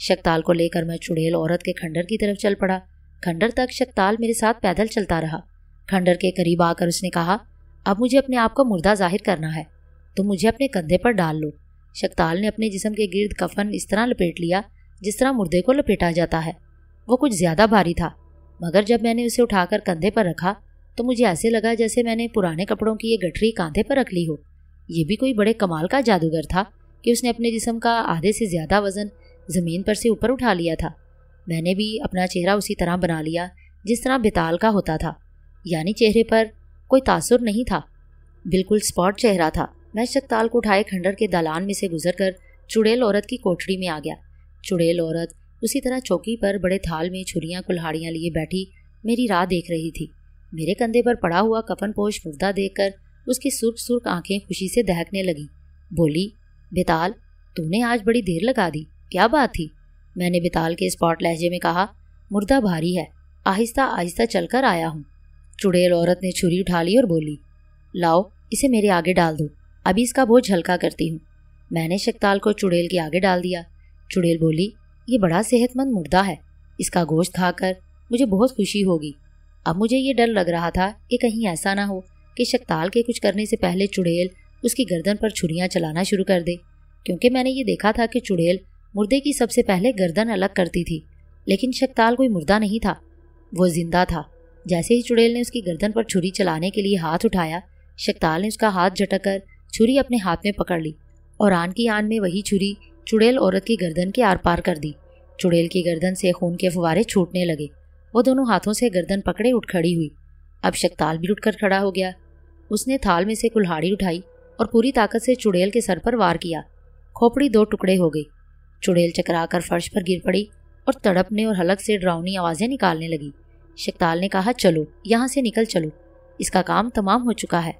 शक्ताल को लेकर मैं चुड़ैल औरत के खंडर की तरफ चल पड़ा खंडर तक शक्ताल मेरे साथ पैदल चलता रहा खंडर के करीब आकर उसने कहा अब मुझे अपने आप को मुर्दा जाहिर करना है तुम मुझे अपने कंधे पर डाल लो शक्ताल ने अपने जिसम के गिर्द कफन इस तरह लपेट लिया जिस तरह मुर्दे को लपेटा जाता है वो कुछ ज़्यादा भारी था मगर जब मैंने उसे उठाकर कंधे पर रखा तो मुझे ऐसे लगा जैसे मैंने पुराने कपड़ों की ये गठरी कांधे पर रख ली हो ये भी कोई बड़े कमाल का जादूगर था कि उसने अपने जिसम का आधे से ज़्यादा वज़न ज़मीन पर से ऊपर उठा लिया था मैंने भी अपना चेहरा उसी तरह बना लिया जिस तरह बेताल का होता था यानी चेहरे पर कोई तासुर नहीं था बिल्कुल स्पॉट चेहरा था मैं शक्ताल को उठाए खंडर के दालान में से गुजर कर चुड़ैल औरत की कोठड़ी में आ गया चुड़ैल औरत उसी तरह चौकी पर बड़े थाल में छुरियाँ कुल्हाड़ियाँ लिए बैठी मेरी राह देख रही थी मेरे कंधे पर पड़ा हुआ कफन पोश मुर्दा देखकर उसकी सुर्ख सुर्ख आंखें खुशी से दहकने लगी बोली बेताल तूने आज बड़ी देर लगा दी क्या बात थी मैंने बेताल के स्पॉट लहजे में कहा मुर्दा भारी है आहिस्ता आहिस्ता चलकर आया हूँ चुड़ैल औरत ने छुरी उठा ली और बोली लाओ इसे मेरे आगे डाल दो अभी इसका बोझ हल्का करती हूँ मैंने शक्ताल को चुड़ैल के आगे डाल दिया चुड़ैल बोली ये बड़ा सेहतमंद मुर्दा है इसका गोश्त खाकर मुझे बहुत खुशी होगी अब मुझे ये डर लग रहा था कि कहीं ऐसा ना हो कि शक्ताल के कुछ करने से पहले चुड़ैल उसकी गर्दन पर छुरियाँ चलाना शुरू कर दे क्योंकि मैंने ये देखा था कि चुड़ैल मुर्दे की सबसे पहले गर्दन अलग करती थी लेकिन शक्ताल कोई मुर्दा नहीं था वो जिंदा था जैसे ही चुड़ैल ने उसकी गर्दन पर छुरी चलाने के लिए हाथ उठाया शक्ताल ने उसका हाथ झटक कर छुरी अपने हाथ में पकड़ ली और आन की आन में वही छुरी चुड़ैल औरत की गर्दन के आर पार कर दी चुड़ैल की गर्दन से खून के फुवारे छूटने लगे वो दोनों हाथों से गर्दन पकड़े उठ खड़ी हुई अब शक्ताल भी उठकर खड़ा हो गया उसने थाल में से कुल्हाड़ी उठाई और पूरी ताकत से चुड़ैल के सर पर वार किया खोपड़ी दो टुकड़े हो गई चुड़ैल चकराकर फर्श पर गिर पड़ी और तड़पने और हलक से डरावनी आवाज़ें निकालने लगी शक्ताल ने कहा चलो यहाँ से निकल चलो इसका काम तमाम हो चुका है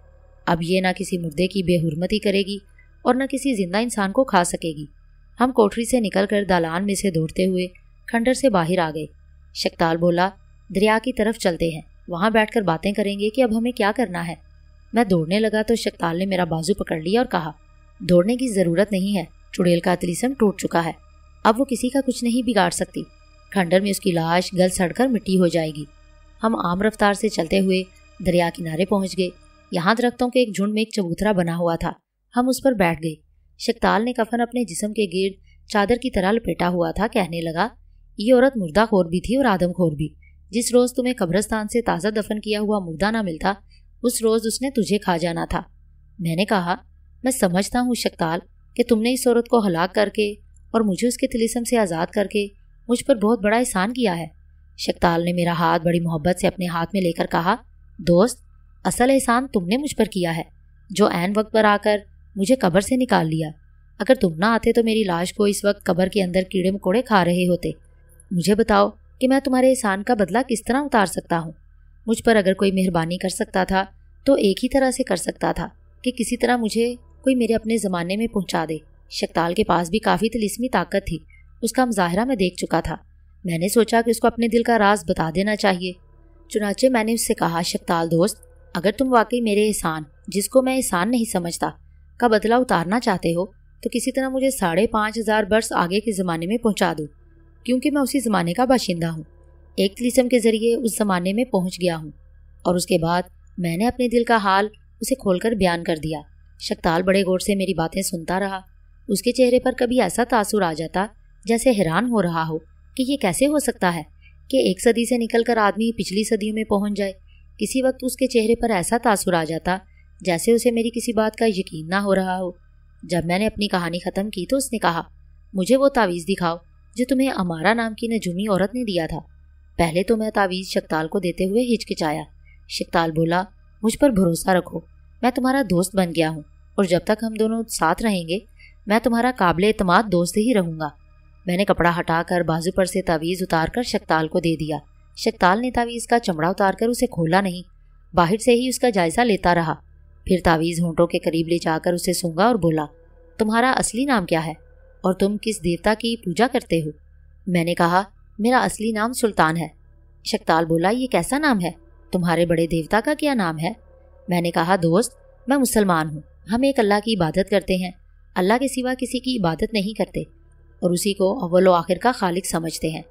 अब ये ना किसी मुर्दे की बेहरमती करेगी और न किसी जिंदा इंसान को खा सकेगी हम कोठरी से निकलकर दालान में से दौड़ते हुए खंडर से बाहर आ गए शक्ताल बोला दरिया की तरफ चलते हैं वहाँ बैठकर बातें करेंगे कि अब हमें क्या करना है मैं दौड़ने लगा तो शक्ताल ने मेरा बाजू पकड़ लिया और कहा दौड़ने की ज़रूरत नहीं है चुड़ैल का तिलिसम टूट चुका है अब वो किसी का कुछ नहीं बिगाड़ सकती खंडर में उसकी लाश गल सड़कर मिट्टी हो जाएगी हम आम रफ्तार से चलते हुए दरिया किनारे पहुंच गए यहाँ दरख्तों के एक झुंड में एक चबूतरा बना हुआ था हम उस पर बैठ गए शक्ताल ने कफन अपने जिसम के गिर्द चादर की तरह लपेटा हुआ था कहने लगा ये औरत मुर्दा खोर भी थी और आदमखोर भी जिस रोज़ तुम्हें कब्रस्तान से ताज़ा दफन किया हुआ मुर्दा ना मिलता उस रोज उसने तुझे खा जाना था मैंने कहा मैं समझता हूँ शक्ताल कि तुमने इस औरत को हलाक करके और मुझे उसके तिलिसम से आज़ाद करके मुझ पर बहुत बड़ा एहसान किया है शक्ताल ने मेरा हाथ बड़ी मोहब्बत से अपने हाथ में लेकर कहा दोस्त असल एहसान तुमने मुझ पर किया है जो ऐन वक्त पर आकर मुझे कब्र से निकाल लिया अगर तुम ना आते तो मेरी लाश को इस वक्त कब्र के अंदर कीड़े मकोड़े खा रहे होते मुझे बताओ कि मैं तुम्हारे एहसान का बदला किस तरह उतार सकता हूँ मुझ पर अगर कोई मेहरबानी कर सकता था तो एक ही तरह से कर सकता था कि किसी तरह मुझे कोई मेरे अपने ज़माने में पहुंचा दे शक्ताल के पास भी काफ़ी तिलिस्मी ताकत थी उसका मुजाहरा मैं देख चुका था मैंने सोचा कि उसको अपने दिल का राज बता देना चाहिए चुनाचे मैंने उससे कहा शक्ताल दोस्त अगर तुम वाकई मेरे एहसान जिसको मैं एहसान नहीं समझता का बदला उतारना चाहते हो तो किसी तरह मुझे साढ़े पाँच हज़ार बरस आगे के ज़माने में पहुंचा दो क्योंकि मैं उसी ज़माने का बाशिंदा हूँ एक तिलिस्म के ज़रिए उस ज़माने में पहुंच गया हूँ और उसके बाद मैंने अपने दिल का हाल उसे खोलकर बयान कर दिया शक्ताल बड़े गौर से मेरी बातें सुनता रहा उसके चेहरे पर कभी ऐसा तासुर आ जाता जैसे हैरान हो रहा हो कि ये कैसे हो सकता है कि एक सदी से निकलकर आदमी पिछली सदियों में पहुंच जाए किसी वक्त उसके चेहरे पर ऐसा तासुर आ जाता जैसे उसे मेरी किसी बात का यकीन ना हो रहा हो जब मैंने अपनी कहानी ख़त्म की तो उसने कहा मुझे वो तावीज़ दिखाओ जो तुम्हें अमारा नाम की नजूमी औरत ने दिया था पहले तो मैं तावीज़ शक्ताल को देते हुए हिचकिचाया शक्ताल बोला मुझ पर भरोसा रखो मैं तुम्हारा दोस्त बन गया हूँ और जब तक हम दोनों साथ रहेंगे मैं तुम्हारा काबिल अतमाद दोस्त ही रहूंगा मैंने कपड़ा हटाकर बाजू पर से तावीज़ उतार कर शक्ताल को दे दिया शक्ताल ने तावीज़ का चमड़ा उतार कर उसे खोला नहीं बाहर से ही उसका जायज़ा लेता रहा फिर तावीज़ होंठों के करीब ले जाकर उसे सूंगा और बोला तुम्हारा असली नाम क्या है और तुम किस देवता की पूजा करते हो मैंने कहा मेरा असली नाम सुल्तान है शक्ताल बोला ये कैसा नाम है तुम्हारे बड़े देवता का क्या नाम है मैंने कहा दोस्त मैं मुसलमान हूँ हम एक अल्लाह की इबादत करते हैं अल्लाह के सिवा किसी की इबादत नहीं करते और उसी को अव्वल आखिर का खालिक समझते हैं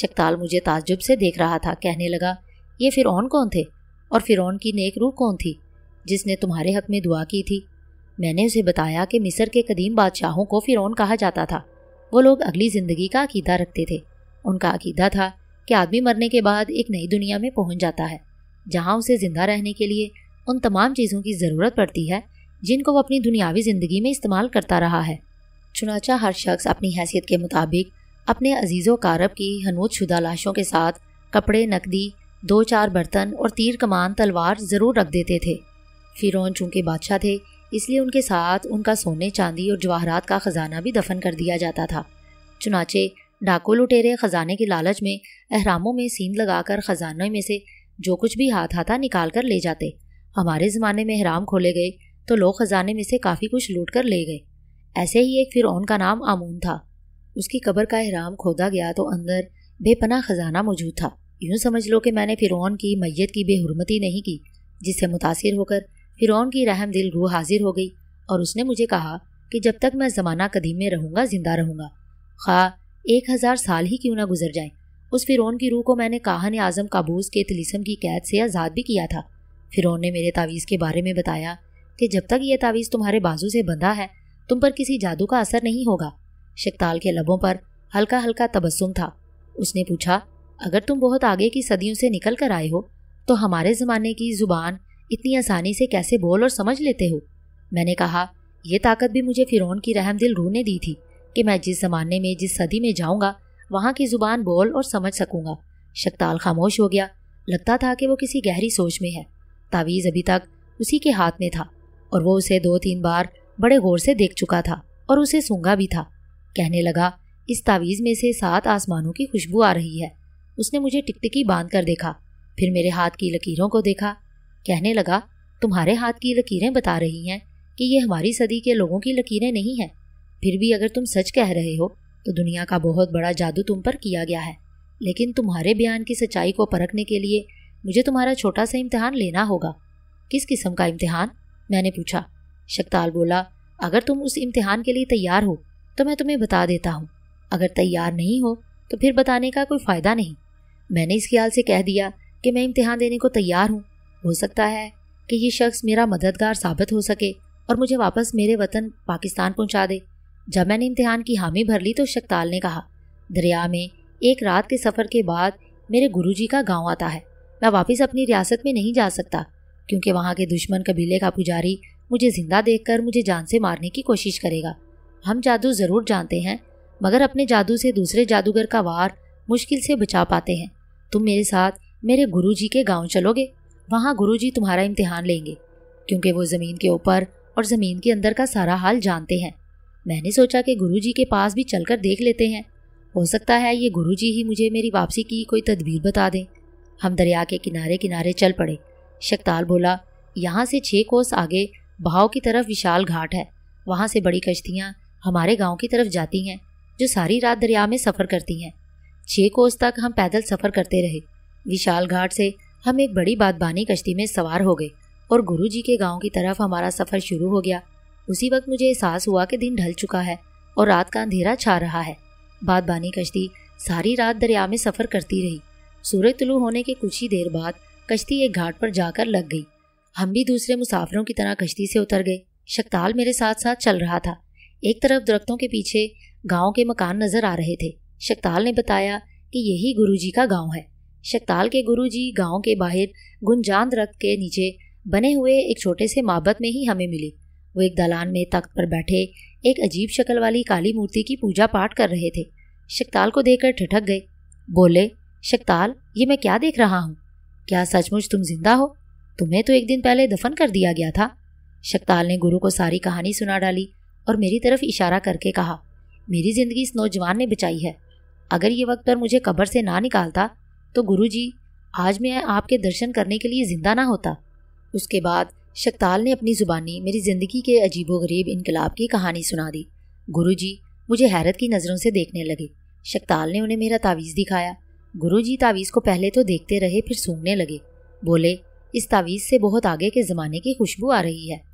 शक्ताल मुझे ताजुब से देख रहा था कहने लगा ये फ़िरौन कौन थे और फ़िरौन की नेक रूह कौन थी जिसने तुम्हारे हक में दुआ की थी मैंने उसे बताया कि मिस्र के कदीम बादशाहों को फ़िरौन कहा जाता था वो लोग अगली ज़िंदगी का अकीदा रखते थे उनका अकीदा था कि आदमी मरने के बाद एक नई दुनिया में पहुंच जाता है जहां उसे ज़िंदा रहने के लिए उन तमाम चीज़ों की ज़रूरत पड़ती है जिनको वो अपनी दुनियावी ज़िंदगी में इस्तेमाल करता रहा है चुनाचा हर शख्स अपनी हैसियत के मुताबिक अपने अजीज कारब की हनूत शुदा लाशों के साथ कपड़े नकदी दो चार बर्तन और तीर कमान तलवार ज़रूर रख देते थे फिरौन चूंकि बादशाह थे इसलिए उनके साथ उनका सोने चांदी और जवाहरात का ख़जाना भी दफन कर दिया जाता था चुनाचे डाकू लुटेरे खजाने के लालच में अहरामों में सीन लगाकर खजाने में से जो कुछ भी हाथ हाथा निकाल कर ले जाते हमारे ज़माने में अहराम खोले गए तो लोग खजाने में से काफ़ी कुछ लूट कर ले गए ऐसे ही एक फिरौन का नाम आमून था उसकी कब्र का अहराम खोदा गया तो अंदर बेपना खजाना मौजूद था यूं समझ लो कि मैंने फिरौन की मैयत की बेहरमती नहीं की जिससे मुतासर होकर फिरौन की रहम दिल रूह हाजिर हो गई और उसने मुझे कहा कि जब तक मैं ज़माना कदीम में रहूंगा ज़िंदा रहूंगा खा एक हज़ार साल ही क्यों ना गुजर जाए उस फ़िरौन की रूह को मैंने काहन आज़म काबूज के तलिसम की कैद से आज़ाद भी किया था फ़िरौन ने मेरे तावीज़ के बारे में बताया कि जब तक ये तावीज़ तुम्हारे बाजू से बंधा है तुम पर किसी जादू का असर नहीं होगा शक्ताल के लबों पर हल्का हल्का तबस्सुम था उसने पूछा अगर तुम बहुत आगे की सदियों से निकल कर आए हो तो हमारे ज़माने की ज़ुबान इतनी आसानी से कैसे बोल और समझ लेते हो मैंने कहा यह ताकत भी मुझे फ़िरौन की रहमदिल रूह ने दी थी कि मैं जिस ज़माने में जिस सदी में जाऊँगा वहाँ की ज़ुबान बोल और समझ सकूँगा शक्ताल खामोश हो गया लगता था कि वो किसी गहरी सोच में है तावीज़ अभी तक उसी के हाथ में था और वो उसे दो तीन बार बड़े गौर से देख चुका था और उसे सूंघा भी था कहने लगा इस तावीज़ में से सात आसमानों की खुशबू आ रही है उसने मुझे टिकटिकी बांध कर देखा फिर मेरे हाथ की लकीरों को देखा कहने लगा तुम्हारे हाथ की लकीरें बता रही हैं कि ये हमारी सदी के लोगों की लकीरें नहीं हैं फिर भी अगर तुम सच कह रहे हो तो दुनिया का बहुत बड़ा जादू तुम पर किया गया है लेकिन तुम्हारे बयान की सच्चाई को परखने के लिए मुझे तुम्हारा छोटा सा इम्तिहान लेना होगा किस किस्म का इम्तिहान मैंने पूछा शक्ताल बोला अगर तुम उस इम्तिहान के लिए तैयार हो तो मैं तुम्हें बता देता हूँ अगर तैयार नहीं हो तो फिर बताने का कोई फ़ायदा नहीं मैंने इस ख्याल से कह दिया कि मैं इम्तिहान देने को तैयार हूँ हो सकता है कि ये शख्स मेरा मददगार साबित हो सके और मुझे वापस मेरे वतन पाकिस्तान पहुँचा दे जब मैंने इम्तिहान की हामी भर ली तो शक्ताल ने कहा दरिया में एक रात के सफ़र के बाद मेरे गुरुजी का गांव आता है मैं वापस अपनी रियासत में नहीं जा सकता क्योंकि वहाँ के दुश्मन कबीले का पुजारी मुझे जिंदा देखकर मुझे जान से मारने की कोशिश करेगा हम जादू ज़रूर जानते हैं मगर अपने जादू से दूसरे जादूगर का वार मुश्किल से बचा पाते हैं तुम मेरे साथ मेरे जी के गाँव चलोगे वहाँ जी तुम्हारा इम्तिहान लेंगे क्योंकि वो ज़मीन के ऊपर और ज़मीन के अंदर का सारा हाल जानते हैं मैंने सोचा कि गुरुजी के पास भी चलकर देख लेते हैं हो सकता है ये गुरुजी ही मुझे मेरी वापसी की कोई तदबीर बता दें हम दरिया के किनारे किनारे चल पड़े शक्ताल बोला यहाँ से छः कोस आगे भाव की तरफ विशाल घाट है वहाँ से बड़ी कश्तियाँ हमारे गांव की तरफ जाती हैं जो सारी रात दरिया में सफ़र करती हैं छः कोस तक हम पैदल सफ़र करते रहे विशाल घाट से हम एक बड़ी बादबानी कश्ती में सवार हो गए और गुरुजी के गांव की तरफ हमारा सफ़र शुरू हो गया उसी वक्त मुझे एहसास हुआ कि दिन ढल चुका है और रात का अंधेरा छा रहा है बानी कश्ती सारी रात दरिया में सफ़र करती रही सूरज तुलू होने के कुछ ही देर बाद कश्ती एक घाट पर जाकर लग गई हम भी दूसरे मुसाफिरों की तरह कश्ती से उतर गए शक्ताल मेरे साथ साथ चल रहा था एक तरफ दरख्तों के पीछे गांव के मकान नजर आ रहे थे शक्ताल ने बताया कि यही गुरुजी का गांव है शक्ताल के गुरुजी गांव के बाहर गुंजान दरख्त के नीचे बने हुए एक छोटे से माबत में ही हमें मिले वो एक दलान में तख्त पर बैठे एक अजीब शक्ल वाली काली मूर्ति की पूजा पाठ कर रहे थे शक्ताल को देखकर ठिठक गए बोले शक्ताल ये मैं क्या देख रहा हूँ क्या सचमुच तुम जिंदा हो तुम्हें तो एक दिन पहले दफन कर दिया गया था शक्ताल ने गुरु को सारी कहानी सुना डाली और मेरी तरफ इशारा करके कहा मेरी जिंदगी इस नौजवान ने बचाई है अगर ये वक्त पर मुझे कब्र से ना निकालता तो गुरु आज मैं आपके दर्शन करने के लिए जिंदा ना होता उसके बाद शक्ताल ने अपनी ज़ुबानी मेरी ज़िंदगी के अजीबो गरीब इनकलाब की कहानी सुना दी गुरुजी मुझे हैरत की नज़रों से देखने लगे शक्ताल ने उन्हें मेरा तावीज़ दिखाया गुरुजी तावीज़ को पहले तो देखते रहे फिर सूंघने लगे बोले इस तावीज़ से बहुत आगे के ज़माने की खुशबू आ रही है